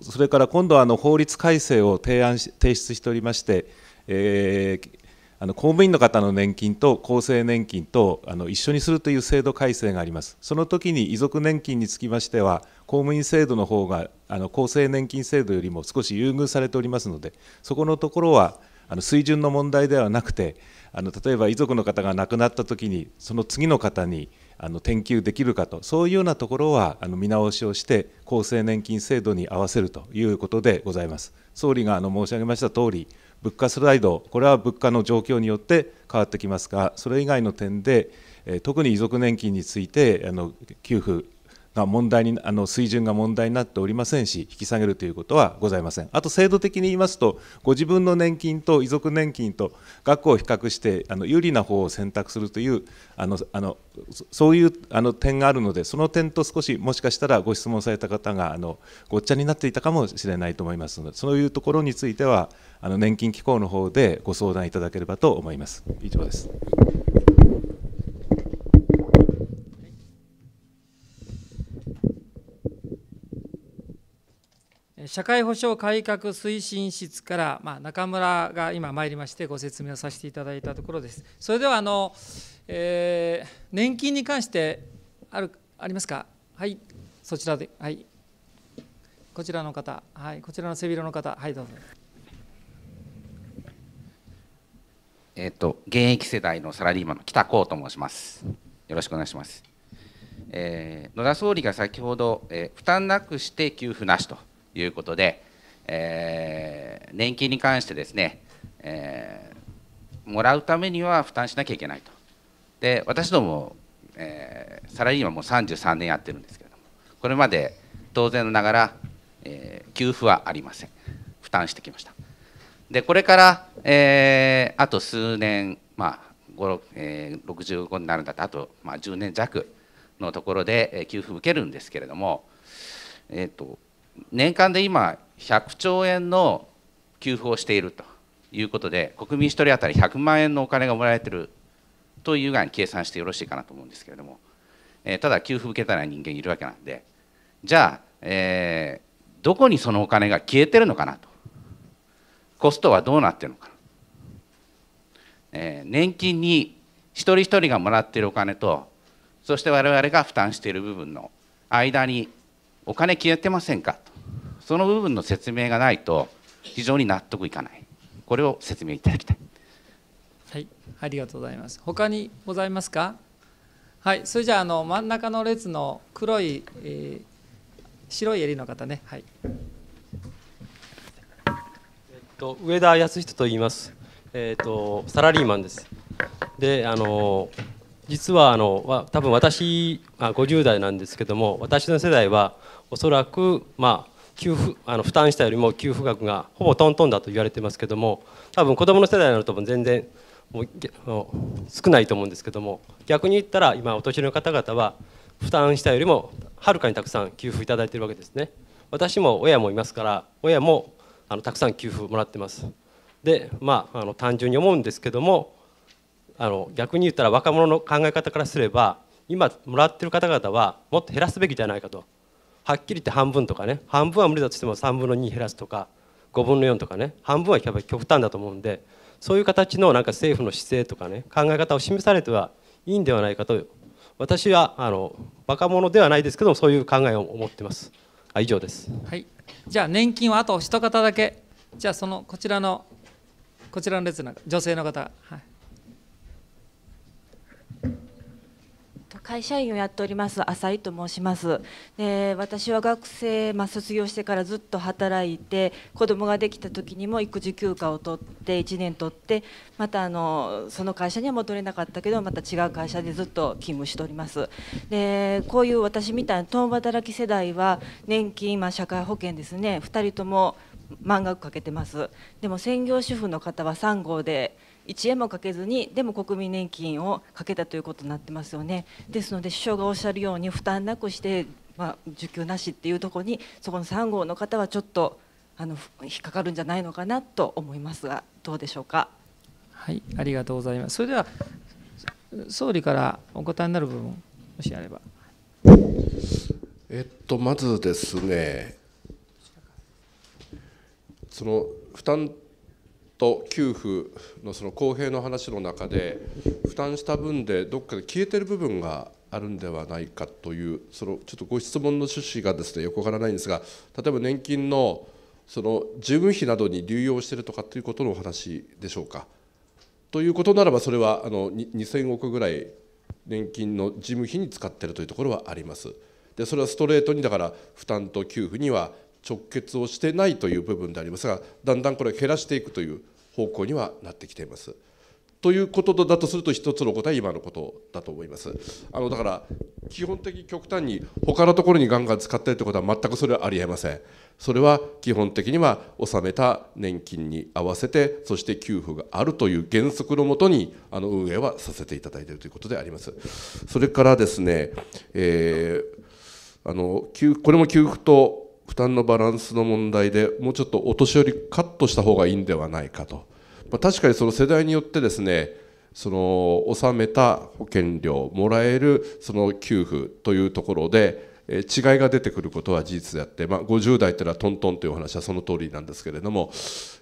それから今度はあの法律改正を提案し提出しておりまして、えー、あの公務員の方の年金と厚生年金とあの一緒にするという制度改正があります、その時に遺族年金につきましては、公務員制度の方があの厚生年金制度よりも少し優遇されておりますので、そこのところはあの水準の問題ではなくて、あの例えば遺族の方が亡くなった時に、その次の方にあの転給できるかと、そういうようなところはあの見直しをして、厚生年金制度に合わせるということでございます。総理があの申し上げました通り物価スライド、これは物価の状況によって変わってきますが、それ以外の点で、特に遺族年金についてあの給付が問題にあの水準が問題になっておりませんし、引き下げるということはございません。あと制度的に言いますと、ご自分の年金と遺族年金と額を比較して、あの有利な方を選択するという、あのあのそういうあの点があるので、その点と少し、もしかしたらご質問された方があのごっちゃになっていたかもしれないと思いますので、そういうところについては、あの年金機構の方でご相談いただければと思います。以上です。社会保障改革推進室から、まあ、中村が今参りましてご説明をさせていただいたところです。それではあの、えー、年金に関してあるありますか。はい、そちらで、はい、こちらの方、はい、こちらの背広の方、はいどうぞ。えっ、と現役世代のサラリーマンの北光と申します。よろしくお願いします。えー、野田総理が先ほど、えー、負担なくして給付なしということで、えー、年金に関してですね、えー、もらうためには負担しなきゃいけないと。で私ども、えー、サラリーマンも33年やってるんですけれどもこれまで当然ながら、えー、給付はありません負担してきましたでこれから、えー、あと数年まあえー、65になるんだとあと、まあ、10年弱のところで、え給付受けるんですけれども、えーと年間で今100兆円の給付をしているということで国民1人当たり100万円のお金がもらえてるという具合に計算してよろしいかなと思うんですけれども、えー、ただ給付受けたない人間いるわけなんでじゃあ、えー、どこにそのお金が消えてるのかなとコストはどうなってるのかえー、年金に一人一人がもらっているお金とそして我々が負担している部分の間にお金消えてませんかとその部分の説明がないと非常に納得いかないこれを説明いただきたいはいありがとうございます他にございますかはいそれじゃあの真ん中の列の黒い、えー、白い襟の方ねはいえっと上田康人と言います。えっ、とサラリーマンです。で、あの実はあの多分私あ50代なんですけども私の世代はおそらくまあ給付あの負担したよりも給付額がほぼトントンだと言われてますけども多分子どもの世代になると全然もう少ないと思うんですけども逆に言ったら今お年寄りの方々は負担したよりもはるかにたくさん給付いただいてるわけですね私も親もいますから親もあのたくさん給付もらってますでまああの単純に思うんですけどもあの逆に言ったら若者の考え方からすれば今もらってる方々はもっと減らすべきじゃないかとはっきり言って半分とかね半分は無理だとしても3分の2減らすとか5分の4とかね半分は極端だと思うんでそういう形のなんか政府の姿勢とかね考え方を示されてはいいんではないかと私はあの若者ではないですけどもそういう考えを持ってます。あ以上です、はい、じゃあ年金はあと一方だけじゃあそのこちらのこちらの列の女性の方、はい会社員をやっております浅井と申しますで私は学生、まあ、卒業してからずっと働いて子供ができた時にも育児休暇を取って1年取ってまたあのその会社には戻れなかったけどまた違う会社でずっと勤務しておりますでこういう私みたいな共働き世代は年金、まあ、社会保険ですね2人とも満額かけてますでも専業主婦の方は3号で1円もかけずにでも国民年金をかけたということになってますよねですので首相がおっしゃるように負担なくしてまあ、受給なしっていうところにそこの3号の方はちょっとあの引っかかるんじゃないのかなと思いますがどうでしょうか。はいありがとうございます。それでは総理からお答えになる部分もしあれば。えっとまずですねその負担と給付のその公平の話の中で負担した分でどっかで消えてる部分があるんではないかというそのちょっとご質問の趣旨がですね横からないんですが例えば年金のその事務費などに流用しているとかということのお話でしょうか。ということならばそれはあの2000億ぐらい年金の事務費に使っているというところはあります。でそれはストレートにだから負担と給付には直結をしてないという部分でありますがだんだんこれ減らしていくという方向にはなってきています。ということだとすると一つの答え今のことだと思いますあのだから基本的に極端に他のところにガンガン使ってるってことは全くそれはありえませんそれは基本的には納めた年金に合わせてそして給付があるという原則のもとにあの運営はさせていただいているということでありますそれからですね、えー、あのこれも給付と負担のバランスの問題でもうちょっとお年寄りカットした方がいいんではないかと、まあ、確かにその世代によってですねその納めた保険料もらえるその給付というところで違いが出てくることは事実であって、まあ、50代というのはトントンというお話はその通りなんですけれども、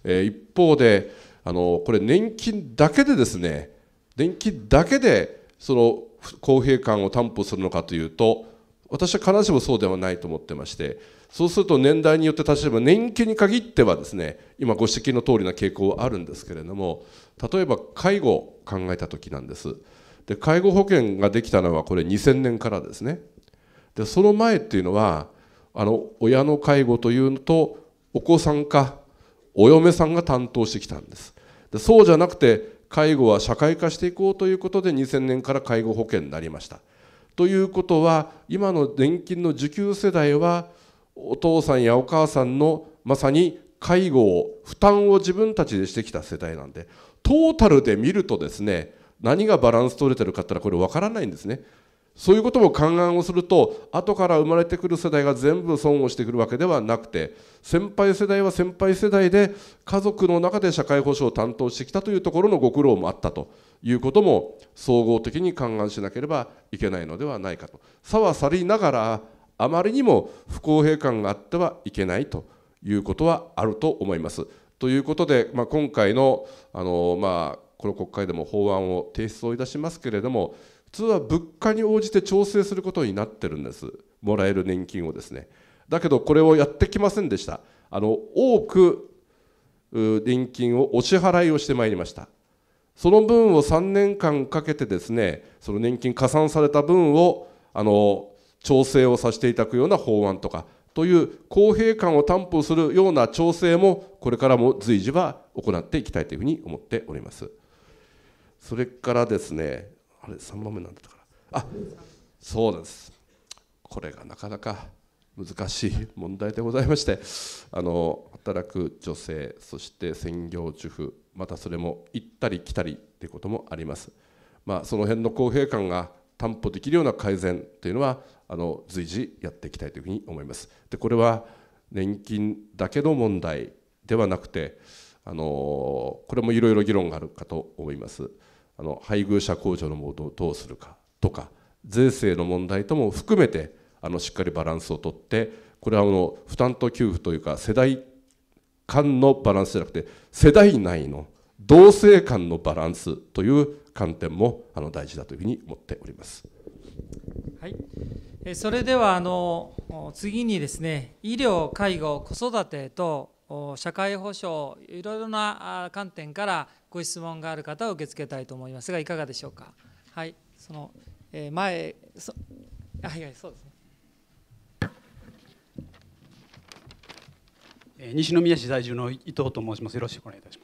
えー、一方であのこれ年金だけでですね年金だけでその公平感を担保するのかというと私は必ずしもそうではないと思ってましてそうすると年代によって例えば年金に限ってはですね今ご指摘の通りな傾向はあるんですけれども例えば介護を考えた時なんですで介護保険ができたのはこれ2000年からですねでその前っていうのはあの親の介護というのとお子さんかお嫁さんが担当してきたんですでそうじゃなくて介護は社会化していこうということで2000年から介護保険になりましたということは今の年金の受給世代はお父さんやお母さんのまさに介護を負担を自分たちでしてきた世代なんでトータルで見るとですね何がバランス取れてるかってたらこれ分からないんですね。そういうことも勘案をすると後から生まれてくる世代が全部損をしてくるわけではなくて先輩世代は先輩世代で家族の中で社会保障を担当してきたというところのご苦労もあったということも総合的に勘案しなければいけないのではないかと差は去りながらあまりにも不公平感があってはいけないということはあると思います。ということで、まあ、今回のあの、まあ、この国会でも法案を提出をいたしますけれども普通は物価に応じて調整することになってるんですもらえる年金をですねだけどこれをやってきませんでしたあの多く年金をお支払いをしてまいりましたその分を3年間かけてですねその年金加算された分をあの調整をさせていただくような法案とかという公平感を担保するような調整もこれからも随時は行っていきたいというふうに思っておりますそれからですねあれ3番目なんだったかなあそうなんですこれがなかなか難しい問題でございましてあの働く女性そして専業主婦またそれも行ったり来たりということもあります、まあ、その辺の公平感が担保できるような改善というのはあの随時やっていきたいというふうに思います。でこれは年金だけの問題ではなくてあのこれもいろいろ議論があるかと思います。あの配偶者控除のードをどうするかとか税制の問題とも含めてあのしっかりバランスをとってこれはあの負担と給付というか世代間のバランスじゃなくて世代内の同性間のバランスという観点もあの大事だというふうに思っております。はいそれではあの次にですね医療介護子育てと社会保障いろいろな観点からご質問がある方を受け付けたいと思いますがいかがでしょうかはいその前そはいそうですね西宮市在住の伊藤と申しますよろしくお願いいたします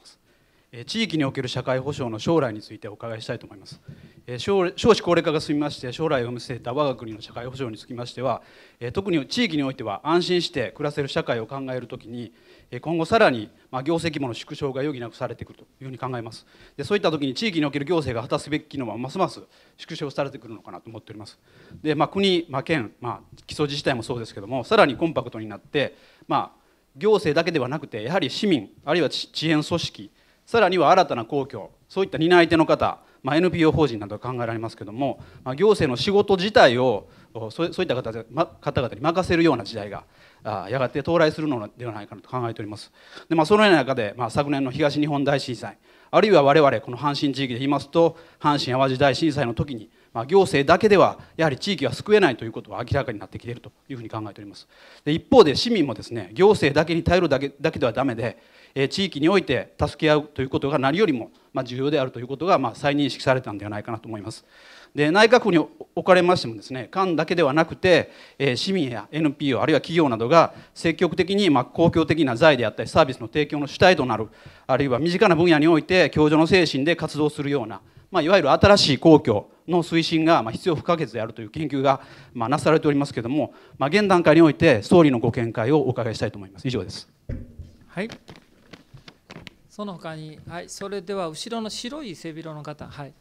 地域における社会保障の将来についてお伺いしたいと思います少子高齢化が進みまして将来を見据えた我が国の社会保障につきましては特に地域においては安心して暮らせる社会を考えるときに今後さらに行政規模の縮小が余儀なくされてくるというふうに考えますでそういったときに地域における行政が果たすべき機能はますます縮小されてくるのかなと思っておりますで、まあ、国、まあ、県、まあ、基礎自治体もそうですけどもさらにコンパクトになって、まあ、行政だけではなくてやはり市民あるいは地縁組織さらには新たな公共そういった担い手の方、まあ、NPO 法人などが考えられますけども、まあ、行政の仕事自体をそういった方々に任せるような時代がやがて到来するのではないかと考えております。でまあ、そのような中で、まあ、昨年の東日本大震災あるいは我々この阪神地域で言いますと阪神・淡路大震災の時に、まあ、行政だけではやはり地域は救えないということは明らかになってきているというふうに考えておりますで一方で市民もですね行政だけに頼るだけだけではだめでえ地域において助け合うということが何よりも、ま重要であるということが、ま再認識されたんではないかなと思います。で内閣府におかれましてもですね官だけではなくて、え市民や NPO あるいは企業などが積極的に、ま公共的な財であったりサービスの提供の主体となるあるいは身近な分野において共助の精神で活動するような、まあ、いわゆる新しい公共の推進が必要不可欠であるという研究が、まなされておりますけれども、まあ、現段階において総理のご見解をお伺いしたいと思います。以上です。はいその他に、はい、それでは後ろの白い背広の方、はい。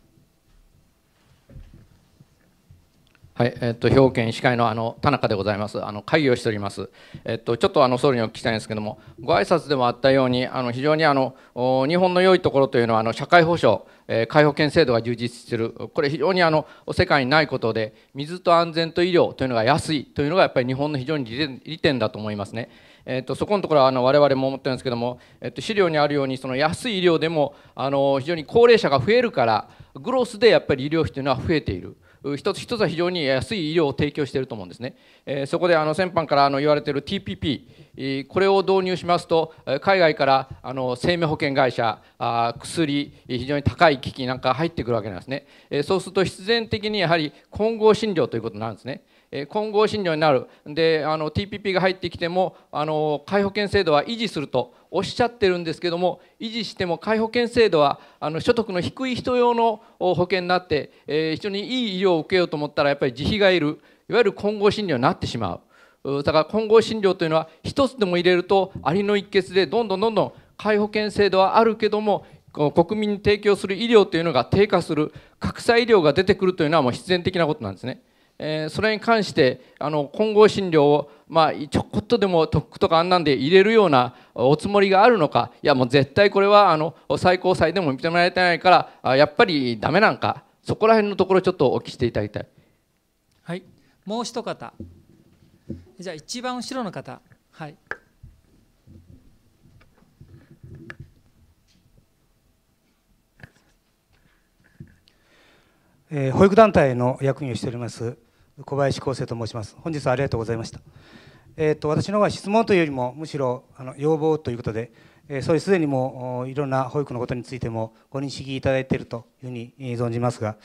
はい、えっと、兵庫県医師会のあの田中でございます。あの会議をしております。えっと、ちょっとあの総理にお聞きしたいんですけども、ご挨拶でもあったように、あの非常にあの日本の良いところというのはあの社会保障、えー、介保険制度が充実している。これ非常にあの世界にないことで、水と安全と医療というのが安いというのがやっぱり日本の非常に利点だと思いますね。えーと、そこのところはあの我々も思ってるんですけども、えーと、資料にあるようにその安い医療でもあの非常に高齢者が増えるからグロスでやっぱり医療費というのは増えている。一つ一つは非常に安い医療を提供していると思うんですね、えそこであの先般からあの言われている TPP これを導入しますと海外からあの生命保険会社あ薬非常に高い機器なんか入ってくるわけなんですね、えそうすると必然的にやはり混合診療ということになるんですね混合診療になるであの TPP が入ってきてもあの皆保険制度は維持するとおっしゃってるんですけども維持しても皆保険制度はあの所得の低い人用の保険になって、えー、非常にいい医療を受けようと思ったらやっぱり自費がいるいわゆる混合診療になってしまうだから混合診療というのは一つでも入れるとありの一血でどんどんどんどん皆保険制度はあるけども国民に提供する医療というのが低下する格差医療が出てくるというのはもう必然的なことなんですね。えそれに関してあの混合診療を、まあ、ちょこっとでも特区とかあんなんで入れるようなおつもりがあるのかいやもう絶対これはあの最高裁でも認められてないからやっぱりダメなんかそこら辺のところちょっとお聞きしていただきたい。はい、もう一方じゃあ一番後ろの方はい。え保育団体の役員をしております小林康生と申します本日はありがとうございました、えーと、と私の方は質問というよりもむしろあの要望ということで、えー、そういうすでにもいろんな保育のことについてもご認識いただいているというふうに存じますが、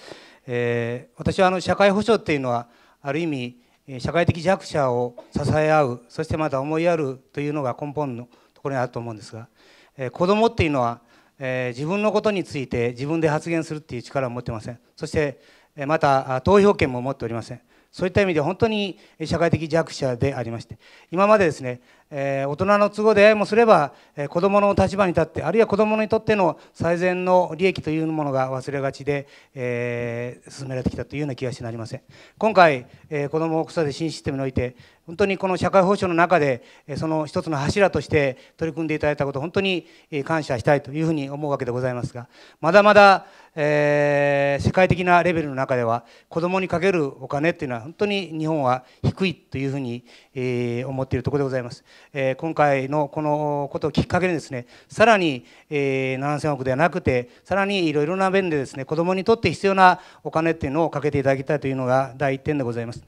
えー、私はあの社会保障っていうのはある意味社会的弱者を支え合うそしてまた思いやるというのが根本のところにあると思うんですが、えー、子どもっていうのは、えー、自分のことについて自分で発言するっていう力を持ってませんそしてまた投票権も持っておりませんそういった意味で本当に社会的弱者でありまして今までですね、えー、大人の都合でもすれば、えー、子どもの立場に立ってあるいは子どもにとっての最善の利益というものが忘れがちで、えー、進められてきたというような気がしてなりません今回、えー、子ども子育て新システムにおいて、本当にこの社会保障の中でその一つの柱として取り組んでいただいたこと本当に感謝したいというふうに思うわけでございますがまだまだ、えー、世界的なレベルの中では子どもにかけるお金っていうのは本当に日本は低いというふうに、えー、思っているところでございます、えー、今回のこのことをきっかけにですねさらに、えー、7000億ではなくてさらにいろいろな面でですね子どもにとって必要なお金っていうのをかけていただきたいというのが第1点でございます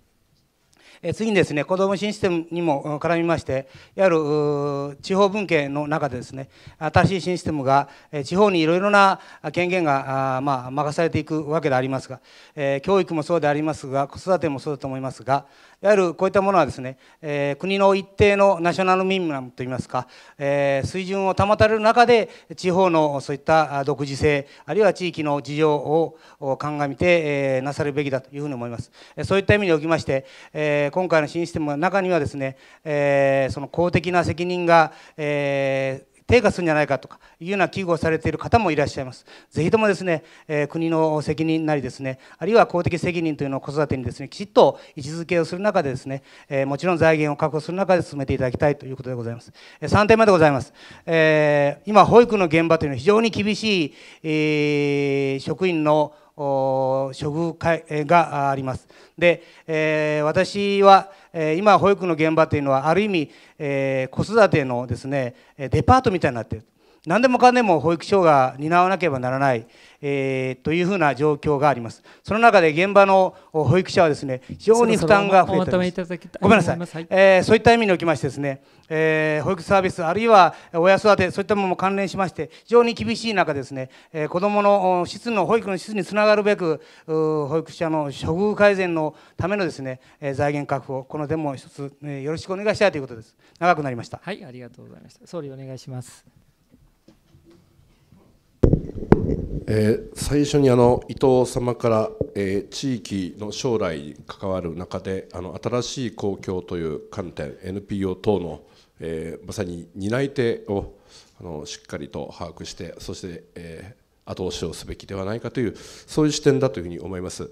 え次にですね子どもシステムにも絡みましていわゆる地方文献の中でですね新しいシステムが地方にいろいろな権限がまあ任されていくわけでありますが、え教育もそうでありますが子育てもそうだと思いますがいわゆるこういったものはですね、えー、国の一定のナショナルミニマムといいますか、えー、水準を保たれる中で地方のそういった独自性あるいは地域の事情を鑑みて、えー、なさるべきだというふうに思います。そういった意味におきまして、えー、今回の新システムの中にはですね、えー、その公的な責任が、えー低下するんじゃないかとかいうような危惧をされている方もいらっしゃいます。ぜひともですね、えー、国の責任なりですね、あるいは公的責任というのを子育てにですね、きちっと位置づけをする中でですね、えー、もちろん財源を確保する中で進めていただきたいということでございます。えー、3点目でございます。え今、保育の現場というのは非常に厳しい、え職員の処遇があります。で、えー、私は、え今保育の現場というのはある意味、えー、子育てのですねデパートみたいになっている。何でもかんでも保育所が担わなければならない、えー、というふうな状況があります。その中で現場の保育所はですね非常に負担が増えていります。ごめんなさい、い、えー、そういった意味におきましてですね、えー、保育サービスあるいは親育てそういったものも関連しまして非常に厳しい中ですね、えー、子どもの質の保育の質につながるべく保育者の処遇改善のためのですね財源確保この点も一つ、えー、よろしくお願いしたいということです。長くなりました。はいありがとうございました。総理お願いします。えー、最初にあの伊藤様から、えー、地域の将来に関わる中であの新しい公共という観点 NPO 等の、えー、まさに担い手をあのしっかりと把握してそして、え後押しをすべきではないかというそういう視点だというふうに思います。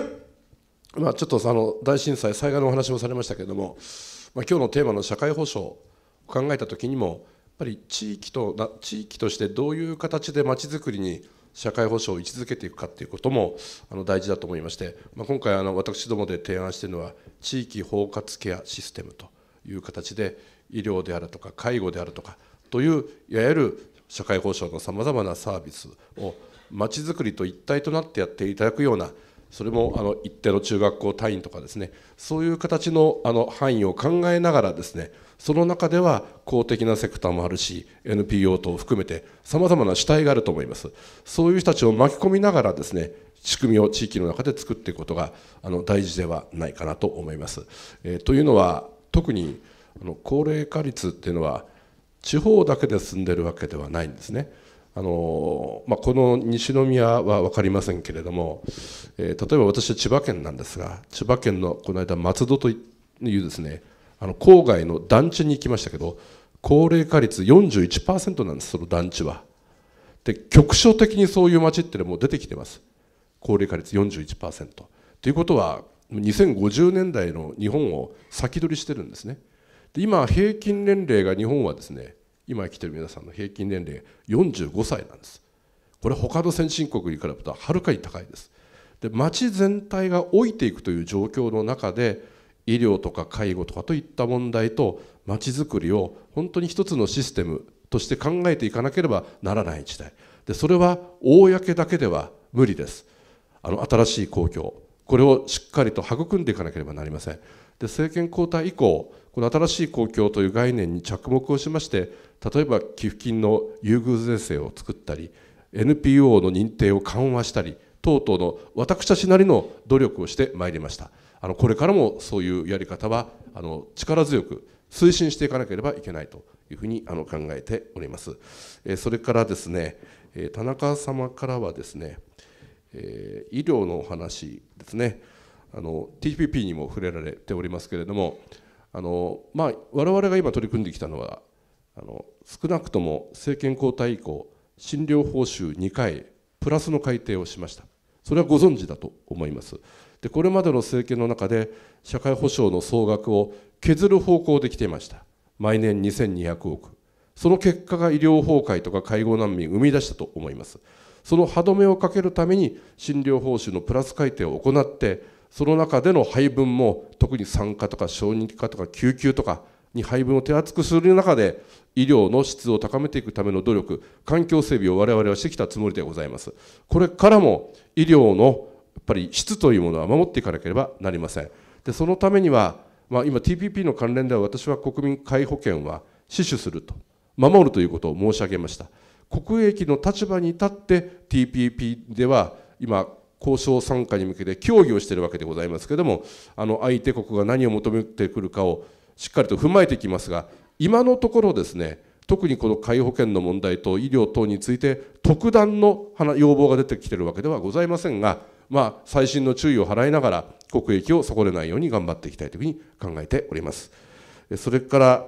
まあ、ちょっとあの大震災災害のお話もされましたけれども、まあ、今日のテーマの社会保障を考えた時にもぱり地域と地域としてどういう形でまちづくりに社会保障を位置づけていくかということもあの大事だと思いまして、まあ、今回あの私どもで提案しているのは地域包括ケアシステムという形で医療であるとか介護であるとかといういわゆる社会保障のさまざまなサービスをまちづくりと一体となってやっていただくようなそれもあの一定の中学校単位とかですねそういう形のあの範囲を考えながらですねその中では公的なセクターもあるし NPO 等を含めてさまざまな主体があると思いますそういう人たちを巻き込みながらですね仕組みを地域の中で作っていくことがあの大事ではないかなと思います。えー、というのは特にあの高齢化率っていうのは地方だけで進んでるわけではないんですね。あのまあ、この西宮は分かりませんけれども、えー、例えば私は千葉県なんですが千葉県のこの間松戸というですねあの郊外の団地に行きましたけど高齢化率41%なんですその団地はで局所的にそういう町ってのも出てきてます高齢化率41%ということは2050年代の日本を先取りしてるんですねで今平均年齢が日本はですね今生きてる皆さんの平均年齢45歳なんですこれ他の先進国に比べたらはるかに高いですで町全体が老いていくという状況の中で医療とか介護とかといった問題とまちづくりを本当に一つのシステムとして考えていかなければならない時代でそれは公だけでは無理ですあの新しい公共これをしっかりと育んでいかなければなりませんで政権交代以降この新しい公共という概念に着目をしまして例えば寄付金の優遇税制を作ったり NPO の認定を緩和したり等々の私たちなりの努力をしてまいりました。あのこれからもそういうやり方はあの力強く推進していかなければいけないというふうにあの考えております。えそれからですね、え田中様からはですね、え医療のお話ですね、あの TPP にも触れられておりますけれども、あのまあ我々が今取り組んできたのはあの少なくとも政権交代以降診療報酬2回プラスの改定をしました。それはご存知だと思います。でこれまでの政権の中で社会保障の総額を削る方向できていました毎年2200億その結果が医療崩壊とか介護難民を生み出したと思いますその歯止めをかけるために診療報酬のプラス改定を行ってその中での配分も特に産科とか小児科とか救急とかに配分を手厚くする中で医療の質を高めていくための努力環境整備を我々はしてきたつもりでございますこれからも医療のっぱり質というものは守っていかなければなりません。でそのためには、まあ、今 TPP の関連では私は国民皆保険は死守すると守るということを申し上げました国益の立場に立って TPP では今交渉参加に向けて協議をしているわけでございますけれどもあの相手国が何を求めてくるかをしっかりと踏まえていきますが今のところですね特にこの皆保険の問題と医療等について特段の要望が出てきているわけではございませんがまあ、最新の注意を払いながら国益を損ねないように頑張っていきたいというふうに考えております。それから、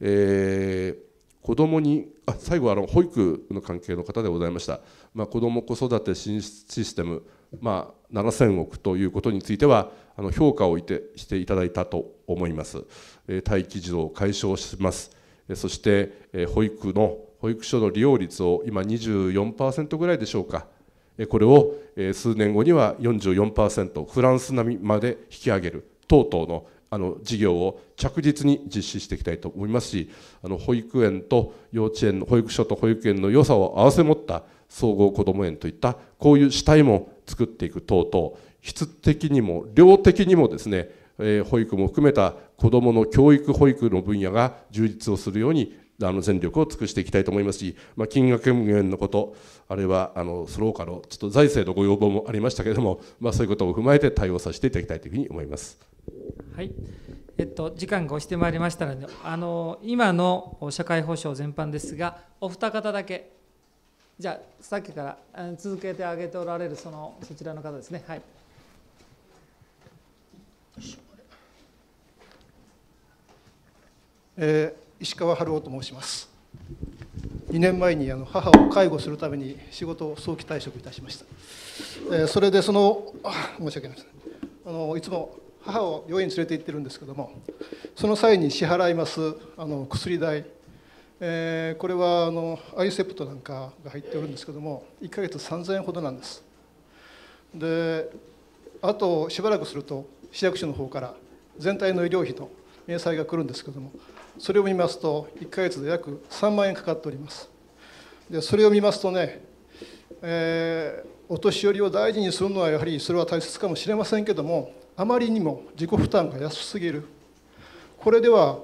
えー子どもにあ最後はあの保育の関係の方でございました、まあ、子ども子育てシステム、まあ、7000億ということについてはあの評価をいてしていただいたと思います、えー、待機児童を解消します、えー、そして、えー、保育の保育所の利用率を今24%ぐらいでしょうかこれを数年後には44%フランス並みまで引き上げる等々のあの事業を着実に実施していきたいと思いますしあの保育園と幼稚園の保育所と保育園の良さを併せ持った総合こども園といったこういう主体も作っていく等々質的にも量的にもですね保育も含めた子どもの教育保育の分野が充実をするようにあの全力を尽くしていきたいと思いますし、まあ、金額面のこと、あるいはあのローカのちょっと財政のご要望もありましたけれども、まあ、そういうことを踏まえて対応させていただきたいというふうに思います。はいえっと、時間が押してまいりましたら、あの今の社会保障全般ですがお二方だけじゃあさっきから続けて挙げておられるそのそちらの方ですね。はいえー石川春夫と申します2年前にあの母を介護するために仕事を早期退職いたしました、えー、それでその申し訳ありませんあのいつも母を病院に連れて行ってるんですけどもその際に支払いますあの薬代、えー、これはあのアイセプトなんかが入っておるんですけども1ヶ月3000円ほどなんですであとしばらくすると市役所の方から全体の医療費と明細が来るんですけどもそれを見ますと1か月で約3万円かかっておりますでそれを見ますとね、えー、お年寄りを大事にするのはやはりそれは大切かもしれませんけどもあまりにも自己負担が安すぎるこれでは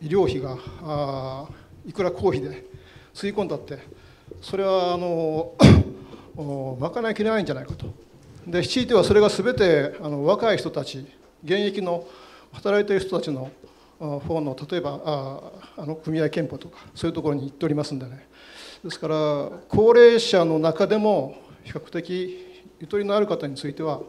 医療費がいくら公費で吸い込んだってそれはあの 賄いきれないんじゃないかとでひいてはそれが全てあの若い人たち現役の働いている人たちの方の例えばああの組合憲法とかそういうところに行っておりますんでねですから高齢者の中でも比較的ゆとりのある方については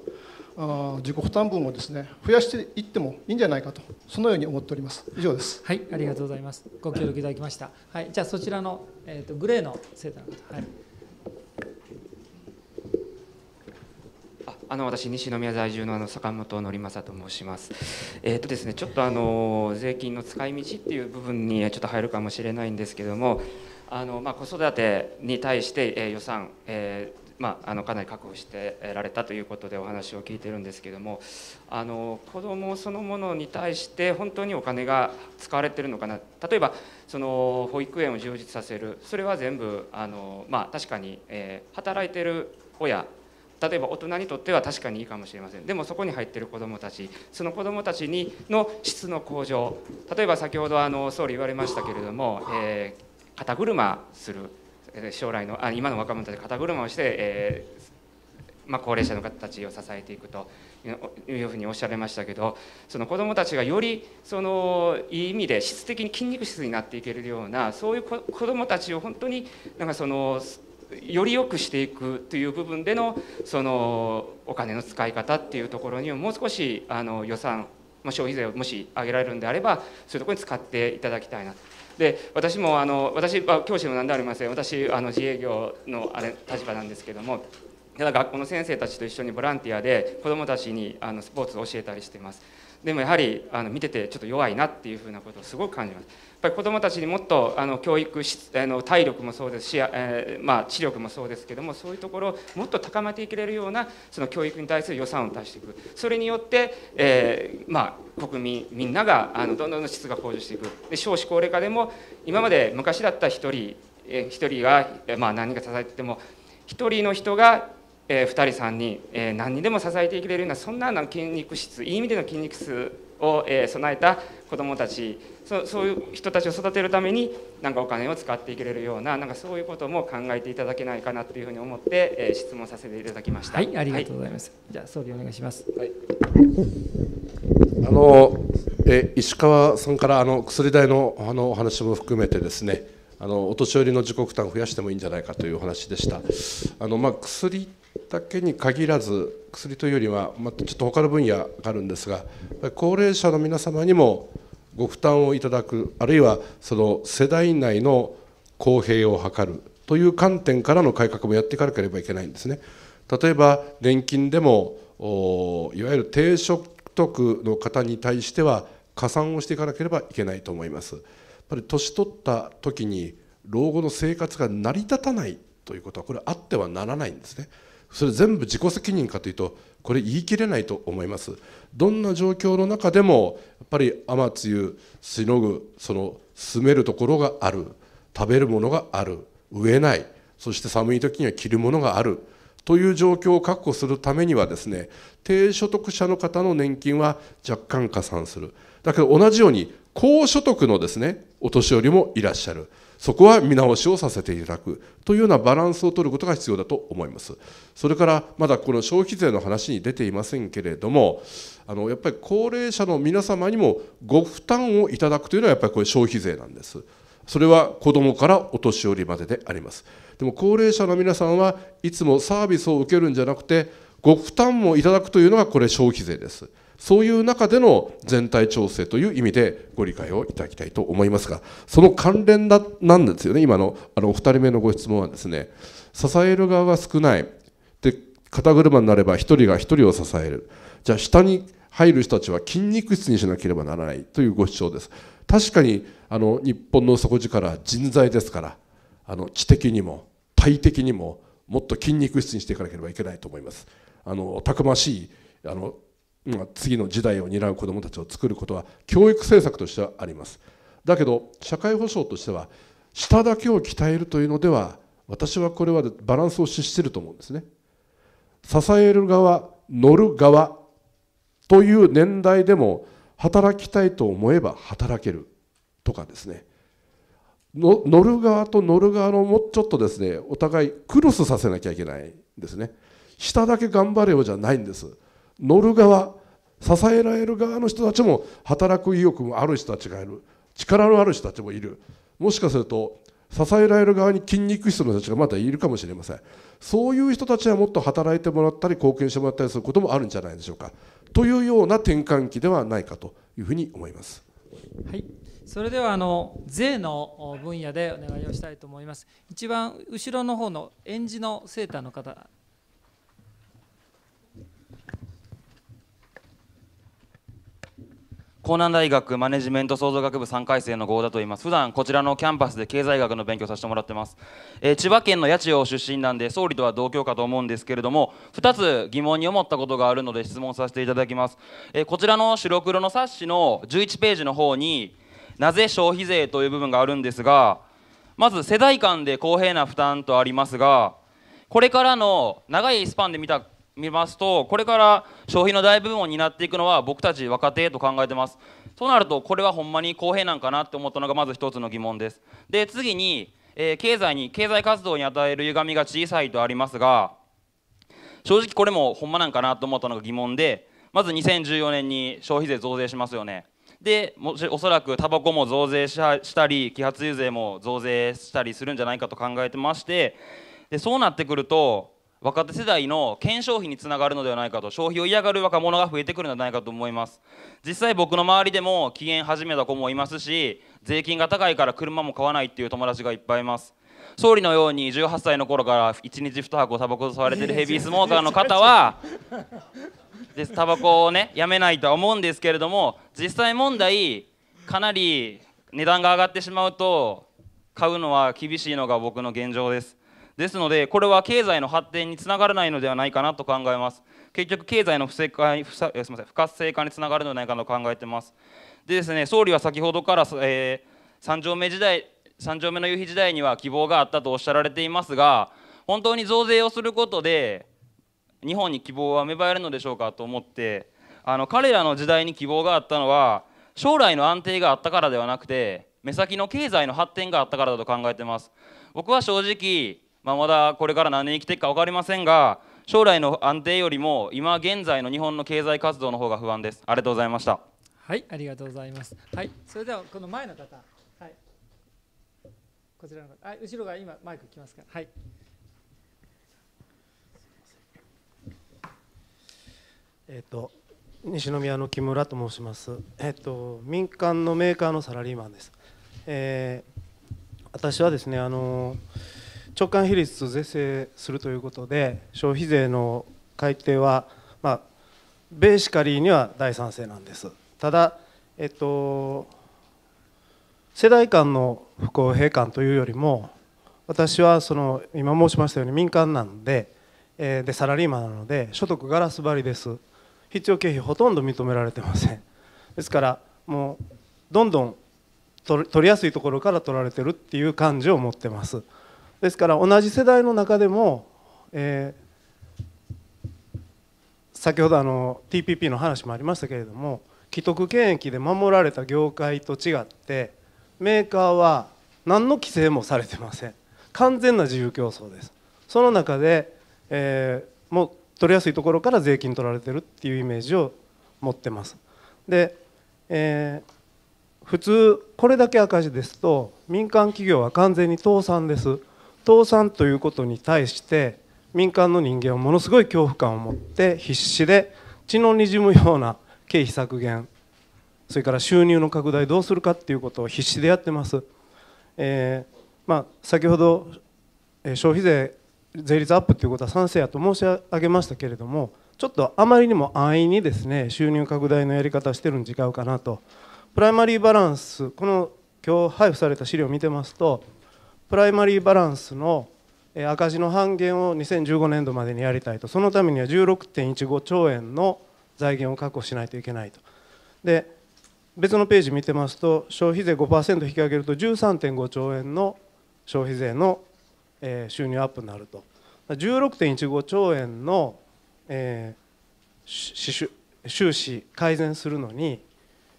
あ自己負担分をですね増やしていってもいいんじゃないかとそのように思っております以上ですはいありがとうございますご協力いただきましたはいじゃあそちらのえっ、ー、とグレーのセーターの方はいあの私西宮在住のあの坂本則正と申します。えっ、ー、とですねちょっとあの税金の使い道っていう部分にちょっと入るかもしれないんですけども、あのまあ子育てに対して、えー、予算、えー、まあ、あのかなり確保してられたということでお話を聞いてるんですけどもあの子どもそのものに対して本当にお金が使われてるのかな例えばその保育園を充実させるそれは全部あの、まあ、確かに、えー、働いてる親例えば大人にとっては確かにいいかもしれませんでもそこに入ってる子どもたちその子どもたちにの質の向上例えば先ほどあの総理言われましたけれども、えー、肩車する将来のあ今の若者たち肩車をして、えー、まあ、高齢者の方たちを支えていくというふうにおっしゃられましたけどその子どもたちがよりそのいい意味で質的に筋肉質になっていけるようなそういう子どもたちを本当になんかそのより良くしていくという部分でのそのお金の使い方っていうところにもう少しあの予算、ま消費税をもし上げられるんであればそういうところに使っていただきたいなと。で私もあの私は教師も何でもありません私あの自営業のあれ立場なんですけどもただ学校の先生たちと一緒にボランティアで子どもたちにあのスポーツを教えたりしてますでもやはりあの見ててちょっと弱いなっていうふうなことをすごく感じますぱり子どもたちにもっとあの教育あの体力もそうですし、えー、まあ、知力もそうですけどもそういうところをもっと高めていけれるようなその教育に対する予算を出していくそれによって、えー、まあ、国民みんながあのどんどん質が向上していくで少子高齢化でも今まで昔だった1人、え1人が、まあ、何人か支えてても1人の人がえ2人3人、え何人でも支えていけるようなそんなの筋肉質いい意味での筋肉質を、え備えた子どもたちそそういう人たちを育てるためになんかお金を使っていけれるようななんかそういうことも考えていただけないかなというふうに思って、えー、質問させていただきましたはいありがとうございます、はい、じゃあ総理お願いします、はい、あのえ石川さんからあの薬代のあのお話も含めてですねあのお年寄りの自己負担を増やしてもいいんじゃないかというお話でしたあの、まあ、薬だけに限らず薬というよりは、まあ、ちょっと他の分野があるんですが高齢者の皆様にもご負担をいただくあるいはその世代内の公平を図るという観点からの改革もやっていかなければいけないんですね。例えば年金でもいわゆる低所得の方に対しては加算をしていかなければいけないと思います。やっぱり年取った時に老後の生活が成り立たないということはこれあってはならないんですね。それ全部自己責任かというとこれ言い切れないと思いますどんな状況の中でもぱり雨露しのぐその住めるところがある食べるものがある植えないそして寒い時には着るものがあるという状況を確保するためにはですね低所得者の方の年金は若干加算するだけど同じように高所得のですねお年寄りもいらっしゃるそこは見直しをさせていただくというようなバランスを取ることが必要だと思います。それからまだこの消費税の話に出ていませんけれども、あのやっぱり高齢者の皆様にもご負担をいただくというのはやっぱりこれ消費税なんです。それは子どもからお年寄りまでであります。でも高齢者の皆さんはいつもサービスを受けるんじゃなくて、ご負担もいただくというのがこれ消費税です。そういう中での全体調整という意味でご理解をいただきたいと思いますが、その関連だなんですよね、今のあのお二人目のご質問はですね、支える側が少ない、で肩車になれば一人が一人を支える、じゃあ下に入る人たちは筋肉質にしなければならないというご主張です。確かにあの日本の底力は人材ですから、あの知的にも体的にももっと筋肉質にしていかなければいけないと思います。あのたくましいあのまあ、次の時代を担う子どもたちを作ることは教育政策としてはありますだけど社会保障としては下だけを鍛えるというのでは私はこれはバランスを失していると思うんですね支える側乗る側という年代でも働きたいと思えば働けるとかですね乗る側と乗る側のもうちょっとですねお互いクロスさせなきゃいけないんですね下だけ頑張れよじゃないんです乗る側支えられる側の人たちも働く意欲もある人たちがいる力のある人たちもいるもしかすると支えられる側に筋肉質の人たちがまだいるかもしれませんそういう人たちはもっと働いてもらったり貢献してもらったりすることもあるんじゃないでしょうかというような転換期ではないかというふうに思います。はいそれではあの税の分野でお願いをしたいと思います。一番後ろの方の園児のセーターの方江南大学マネジメント創造学部3回生の郷田と言います普段こちらのキャンパスで経済学の勉強させてもらってます、えー、千葉県の八千代出身なんで総理とは同郷かと思うんですけれども2つ疑問に思ったことがあるので質問させていただきます、えー、こちらの白黒の冊子の11ページの方になぜ消費税という部分があるんですがまず世代間で公平な負担とありますがこれからの長いスパンで見た見ますとこれから消費の大部分を担っていくのは僕たち若手と考えてますとなるとこれはほんまに公平なんかなって思ったのがまず一つの疑問ですで次に、えー、経済に経済活動に与える歪みが小さいとありますが正直これもほんまなんかなと思ったのが疑問でまず2014年に消費税増税しますよねでもしおそらくタバコも増税したり揮発油税も増税したりするんじゃないかと考えてましてでそうなってくると若手世代の検証費につながるのではないかと消費を嫌がる若者が増えてくるのではないかと思います実際僕の周りでも期限始めた子もいますし税金が高いから車も買わないっていう友達がいっぱいいます総理のように18歳の頃から1日2箱タバコを吸われてる ヘビースモーカーの方はですタバコをねやめないとは思うんですけれども実際問題かなり値段が上がってしまうと買うのは厳しいのが僕の現状ですですのでこれは経済の発展につながらないのではないかなと考えます結局経済の不正解不さすみません不活性化につながるのではないかと考えてますでですね総理は先ほどから、えー、3条目時代3丁目の夕日時代には希望があったとおっしゃられていますが本当に増税をすることで日本に希望は芽生えるのでしょうかと思ってあの彼らの時代に希望があったのは将来の安定があったからではなくて目先の経済の発展があったからだと考えてます僕は正直まあ、まだこれから何年生きていくか分かりませんが将来の安定よりも今現在の日本の経済活動の方が不安ですありがとうございましたはいありがとうございますはいそれではこの前の方はいこちらの方はい後ろが今マイク来ますからはいえっ、ー、と西宮の木村と申します。えっ、ー、と民間のメーカーのサラリーマンです。えー、私はですねあのー直間比率を是正するということで消費税の改定は、まあ、ベーシカリーには大賛成なんですただ、えっと、世代間の不公平感というよりも私はその今申しましたように民間なんで,、えでサラリーマンなので所得ガラス張りです必要経費ほとんど認められてませんですからもうどんどん取りやすいところから取られてるっていう感じを持ってます。ですから同じ世代の中でも、えー、先ほどあの TPP の話もありましたけれども既得権益で守られた業界と違ってメーカーは何の規制もされてません完全な自由競争ですその中で、えー、もう取りやすいところから税金取られてるっていうイメージを持ってますで、えー、普通これだけ赤字ですと民間企業は完全に倒産です倒産ということに対して民間の人間はものすごい恐怖感を持って必死で血のにじむような経費削減それから収入の拡大どうするかっていうことを必死でやってます、えー、まあ、先ほど消費税税率アップということは賛成やと申し上げましたけれどもちょっとあまりにも安易にですね収入拡大のやり方してるん違うかなとプライマリーバランスこの今日配布された資料を見てますとプライマリーバランスの赤字の半減を2015年度までにやりたいとそのためには16.15兆円の財源を確保しないといけないとで別のページ見てますと消費税5%引き上げると13.5兆円の消費税の収入アップになると16.15兆円の収支改善するのに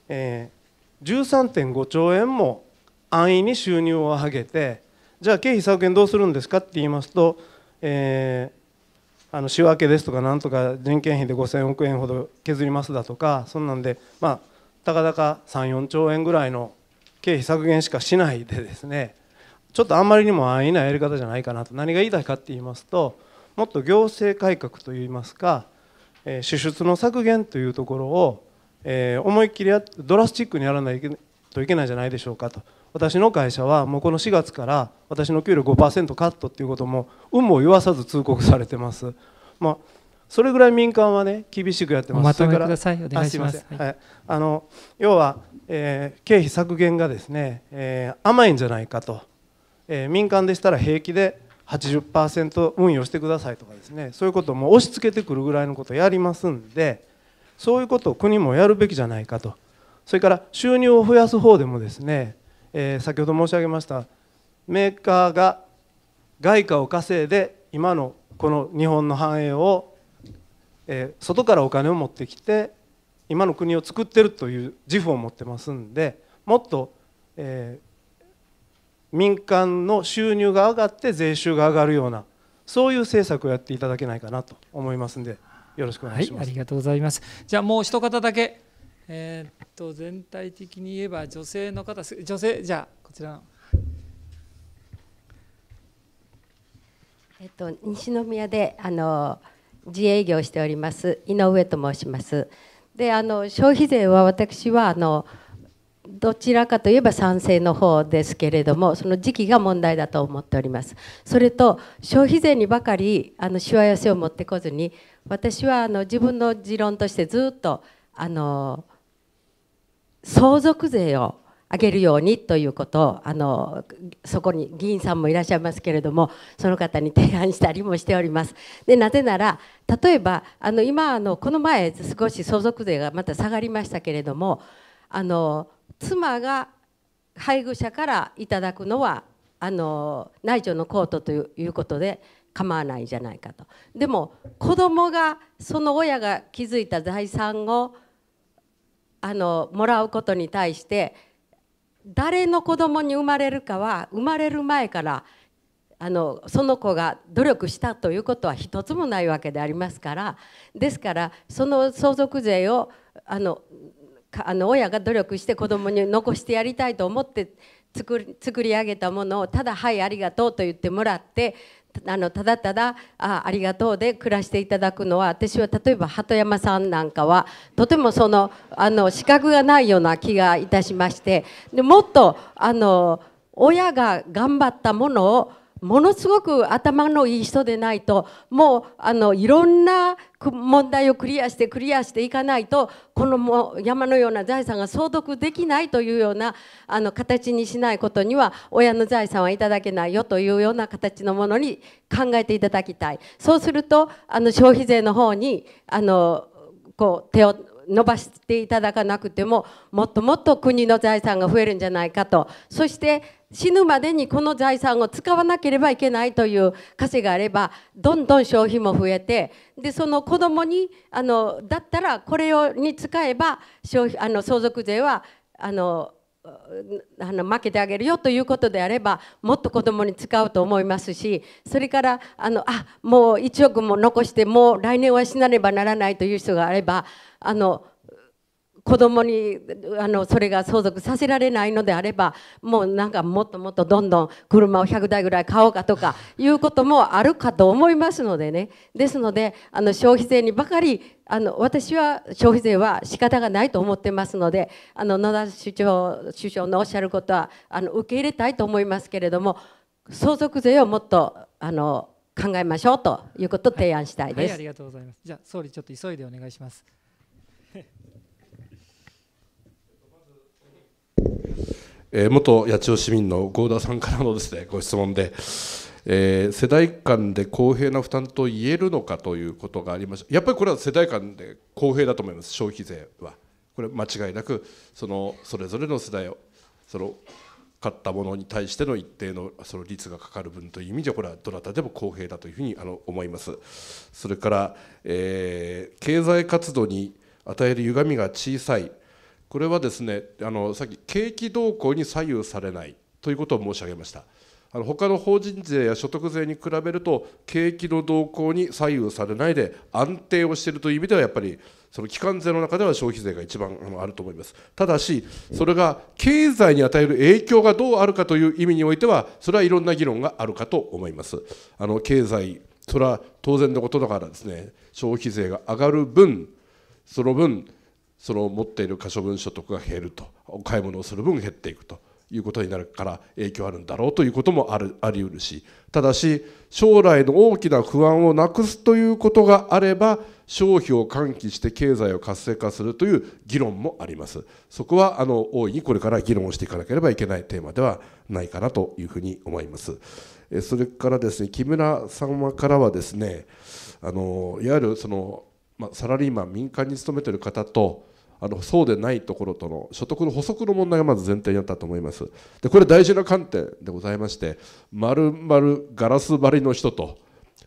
13.5兆円も安易に収入を上げてじゃあ経費削減どうするんですかって言いますと、えー、あの仕分けですとかなんとか人件費で5000億円ほど削りますだとかそんなんでまあたかだか34兆円ぐらいの経費削減しかしないでですねちょっとあんまりにも安易なやり方じゃないかなと何が言いたいかって言いますともっと行政改革といいますか、えー、支出の削減というところを、えー、思いっきりドラスチックにやらないといけないじゃないでしょうかと。私の会社はもうこの4月から私の給料5%カットっていうことも運も言わさず通告されてます。まあそれぐらい民間はね厳しくやってます。まとめください。しはい、あの要は、えー、経費削減がですね、えー、甘いんじゃないかと、えー、民間でしたら平気で80%運用してくださいとかですね、そういうことも押し付けてくるぐらいのことをやりますんで、そういうことを国もやるべきじゃないかと。それから収入を増やす方でもですね、えー、先ほど申し上げましたメーカーが外貨を稼いで今のこの日本の繁栄を、えー、外からお金を持ってきて今の国を作ってるという自負を持ってますんでもっと、えー、民間の収入が上がって税収が上がるようなそういう政策をやっていただけないかなと思いますんでよろしくお願いします、はい、ありがとうございますじゃあもう一方だけえー、っと全体的に言えば女性の方女性じゃあこちらの。えっと、西宮であの自営業しております井上と申します。であの消費税は私はあのどちらかといえば賛成の方ですけれどもその時期が問題だと思っておりますそれと消費税にばかりあのしわ寄せを持ってこずに私はあの自分の持論としてずっとあの相続税を上げるようにということをあのそこに議員さんもいらっしゃいますけれどもその方に提案したりもしております。でなぜなら例えばあの今あのこの前少し相続税がまた下がりましたけれどもあの妻が配偶者からいただくのはあの内助のコートということで構わないじゃないかと。でも子供がその親が築いた財産をあのもらうことに対して誰の子供に生まれるかは生まれる前からあのその子が努力したということは一つもないわけでありますからですからその相続税をあのあの親が努力して子供に残してやりたいと思って作り作り上げたものをただ「はいありがとう」と言ってもらってあのただただあありがとうで暮らしていただくのは私は例えば鳩山さんなんかはとてもそのあの資格がないような気がいたしましてでもっとあの親が頑張ったものをものすごく頭のいい人でないともうあのいろんな問題をクリアしてクリアしていかないとこのも山のような財産が相続できないというようなあの形にしないことには親の財産はいただけないよというような形のものに考えていただきたいそうするとあの消費税の方にあのこう手を伸ばしていただかなくてももっともっと国の財産が増えるんじゃないかとそして死ぬまでにこの財産を使わなければいけないという枷があればどんどん消費も増えてでその子どもにあのだったらこれをに使えば消費あの相続税はあのあの負けてあげるよということであればもっと子どもに使うと思いますしそれからあのあもう1億も残してもう来年は死なねばならないという人があればあの子供にあのそれが相続させられないのであればもうなんかもっともっとどんどん車を100台ぐらい買おうかとかいうこともあるかと思いますのでねですのであの消費税にばかりあの私は消費税は仕方がないと思ってますのであの野田首相首相のおっしゃることはあの受け入れたいと思いますけれども相続税をもっとあの考えましょうということを提案したいです、はいはい、ありがとうございますじゃ総理ちょっと急いでお願いします。えー、元八千代市民の合田さんからのですねご質問で、えー、世代間で公平な負担と言えるのかということがありましたやっぱりこれは世代間で公平だと思います消費税はこれ間違いなくそのそれぞれの世代をその買ったものに対しての一定のその率がかかる分という意味でこれはどなたでも公平だというふうにあの思いますそれから、えー、経済活動に与える歪みが小さいこれはですねあのさっき景気動向に左右されないということを申し上げましたあの他の法人税や所得税に比べると景気の動向に左右されないで安定をしているという意味ではやっぱりその期間税の中では消費税が一番あると思いますただしそれが経済に与える影響がどうあるかという意味においてはそれはいろんな議論があるかと思いますあの経済それは当然のことだからですね消費税が上がる分その分その持っている可処分所得が減るとお買い物をする分減っていくということになるから影響あるんだろうということもあるありうるしただし将来の大きな不安をなくすということがあれば消費を喚起して経済を活性化するという議論もありますそこはあの大いにこれから議論をしていかなければいけないテーマではないかなというふうに思いますそれからですね木村様からはですねあのいわゆるその、まあ、サラリーマン民間に勤めてる方とあのそうでないところとの所得の補足の問題がまず前提にあったと思いますでこれ大事な観点でございましてまるまるガラス張りの人と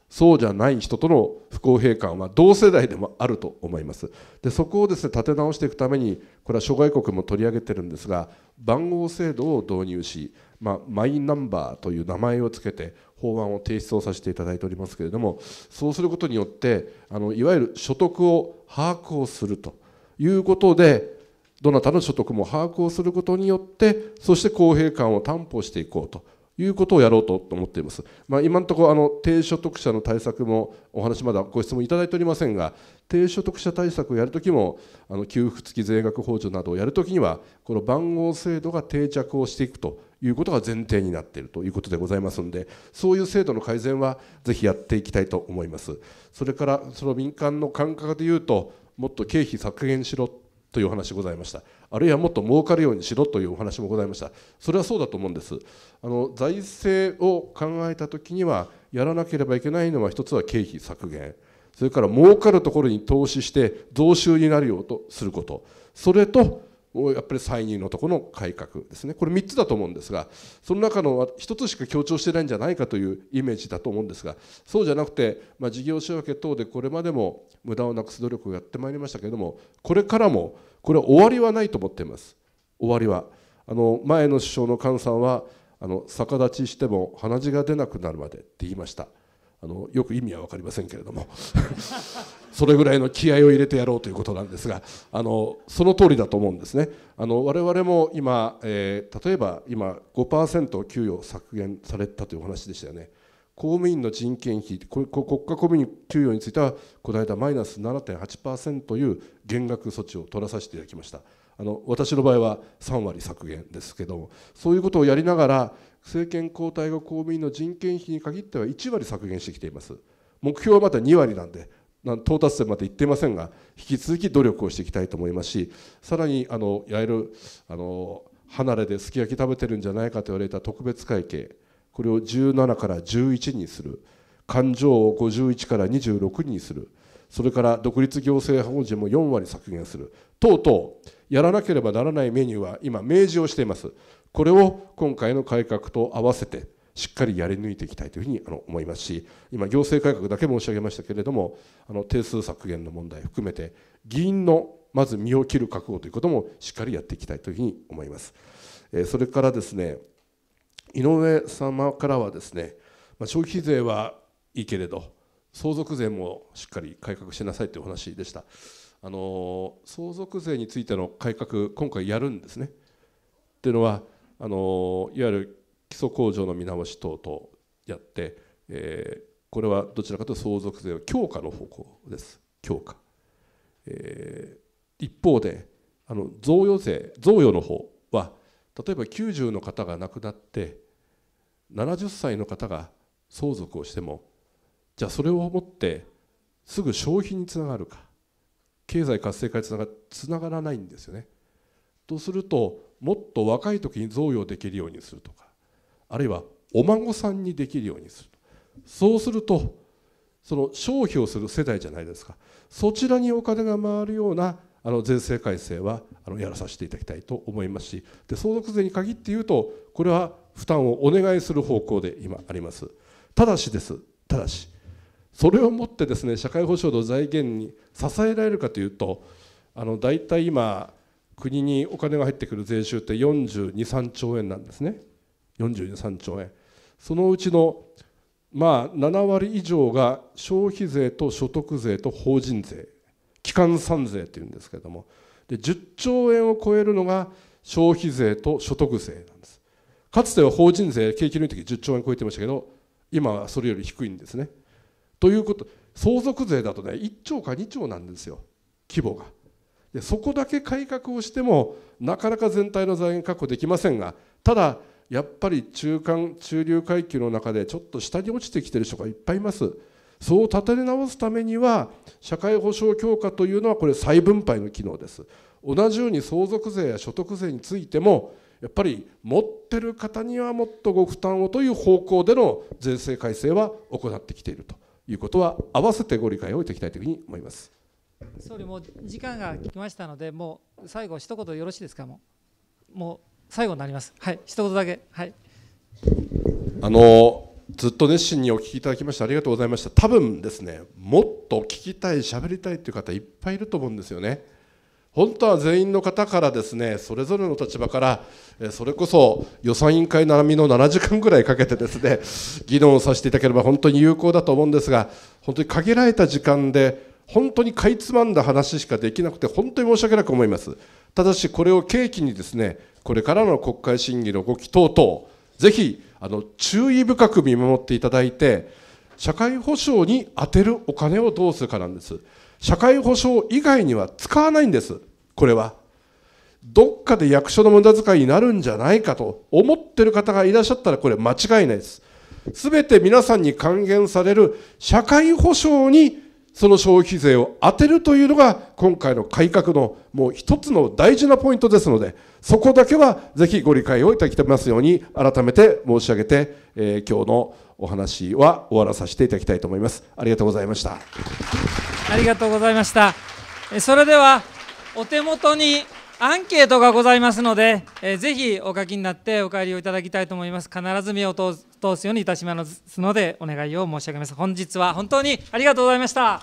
そうじゃない人との不公平感は同世代でもあると思いますでそこをですね立て直していくためにこれは諸外国も取り上げてるんですが番号制度を導入し、まあ、マイナンバーという名前を付けて法案を提出をさせていただいておりますけれどもそうすることによってあのいわゆる所得を把握をするということでどなたの所得も把握をすることによってそして公平感を担保していこうということをやろうと思っています、まあ、今のところあの低所得者の対策もお話まだご質問いただいておりませんが低所得者対策をやるときもあの給付付き税額控除などをやるときにはこの番号制度が定着をしていくということが前提になっているということでございますのでそういう制度の改善はぜひやっていきたいと思いますそれからその民間の感覚で言うともっと経費削減しろというお話ございましたあるいはもっと儲かるようにしろというお話もございましたそれはそうだと思うんですあの財政を考えた時にはやらなければいけないのは一つは経費削減それから儲かるところに投資して増収になるようとすることそれとやっぱり歳入のところの改革ですねこれ3つだと思うんですがその中の1つしか強調してないんじゃないかというイメージだと思うんですがそうじゃなくて、まあ、事業仕分け等でこれまでも無駄をなくす努力をやってまいりましたけれどもこれからもこれは終わりはないと思っています終わりはあの前の首相の菅さんはあの逆立ちしても鼻血が出なくなるまでって言いました。あのよく意味は分かりませんけれども それぐらいの気合を入れてやろうということなんですがあのその通りだと思うんですねあの我々も今、えー、例えば今5%給与削減されたというお話でしたよね公務員の人件費国家公務員給与についてはこの間マイナス7.8%という減額措置を取らさせていただきましたあの私の場合は3割削減ですけどもそういうことをやりながら政権交代後公務員の人件費に限っては1割削減してきています目標はまだ2割なんで到達点までいっていませんが引き続き努力をしていきたいと思いますしさらにあのいわゆるあの離れですき焼き食べてるんじゃないかと言われた特別会計これを17から11にする勘定を51から26にするそれから独立行政法人も4割削減するとうとうやらなければならないメニューは今明示をしていますこれを今回の改革と合わせてしっかりやり抜いていきたいというふうに思いますし今行政改革だけ申し上げましたけれどもあの定数削減の問題含めて議員のまず身を切る覚悟ということもしっかりやっていきたいというふうに思います。それからですね井上様からはですね消費税はいいけれど相続税もしっかり改革しなさいというお話でした。あの相続税についての改革今回やるんですね。というのはあのいわゆる基礎控除の見直し等々やって、えー、これはどちらかというと相続税を強化の方向です強化、えー、一方であの贈与税贈与の方は例えば90の方が亡くなって70歳の方が相続をしてもじゃあそれをもってすぐ消費につながるか経済活性化につながらないんですよね。とするともっと若い時に贈与できるようにするとかあるいはお孫さんにできるようにするそうするとその消費をする世代じゃないですかそちらにお金が回るようなあの税制改正はあのやらさせていただきたいと思いますしで相続税に限って言うとこれは負担をお願いする方向で今ありますただしですただしそれをもってですね社会保障の財源に支えられるかというとあの大体今国にお金が入ってくる税収って42、3兆円なんですね、42、3兆円。そのうちのまあ7割以上が消費税と所得税と法人税、基幹産税というんですけれども、で10兆円を超えるのが消費税と所得税なんです。かつては法人税、景気のいい時10兆円超えてましたけど、今はそれより低いんですね。ということ、相続税だとね、1兆か2兆なんですよ、規模が。でそこだけ改革をしてもなかなか全体の財源確保できませんがただやっぱり中間中流階級の中でちょっと下に落ちてきてる人がいっぱいいますそう立て直すためには社会保障強化というのはこれ再分配の機能です同じように相続税や所得税についてもやっぱり持ってる方にはもっとご負担をという方向での税制改正は行ってきているということは併せてご理解をいただきたいというふうに思います。総理も時間が来ましたのでもう最後一言よろしいですかもうもう最後になりますはい一言だけはいあのずっと熱心にお聞きいただきましてありがとうございました多分ですねもっと聞きたい喋りたいという方いっぱいいると思うんですよね本当は全員の方からですねそれぞれの立場からそれこそ予算委員会並みの7時間ぐらいかけてですね議論をさせていただければ本当に有効だと思うんですが本当に限られた時間で本当にかいつまんだ話しかできなくて本当に申し訳なく思いますただしこれを契機にですねこれからの国会審議の動き等々ぜひあの注意深く見守っていただいて社会保障に充てるお金をどうするかなんです社会保障以外には使わないんですこれはどっかで役所の無駄遣いになるんじゃないかと思ってる方がいらっしゃったらこれ間違いないですすべて皆さんに還元される社会保障にその消費税を当てるというのが今回の改革のもう一つの大事なポイントですのでそこだけはぜひご理解をいただきますように改めて申し上げて、えー、今日のお話は終わらさせていただきたいと思いますありがとうございましたありがとうございましたそれではお手元にアンケートがございますので、えー、ぜひお書きになってお帰りをいただきたいと思います。必ず目を通すようにいたしますので、お願いを申し上げます。本日は本当にありがとうございました。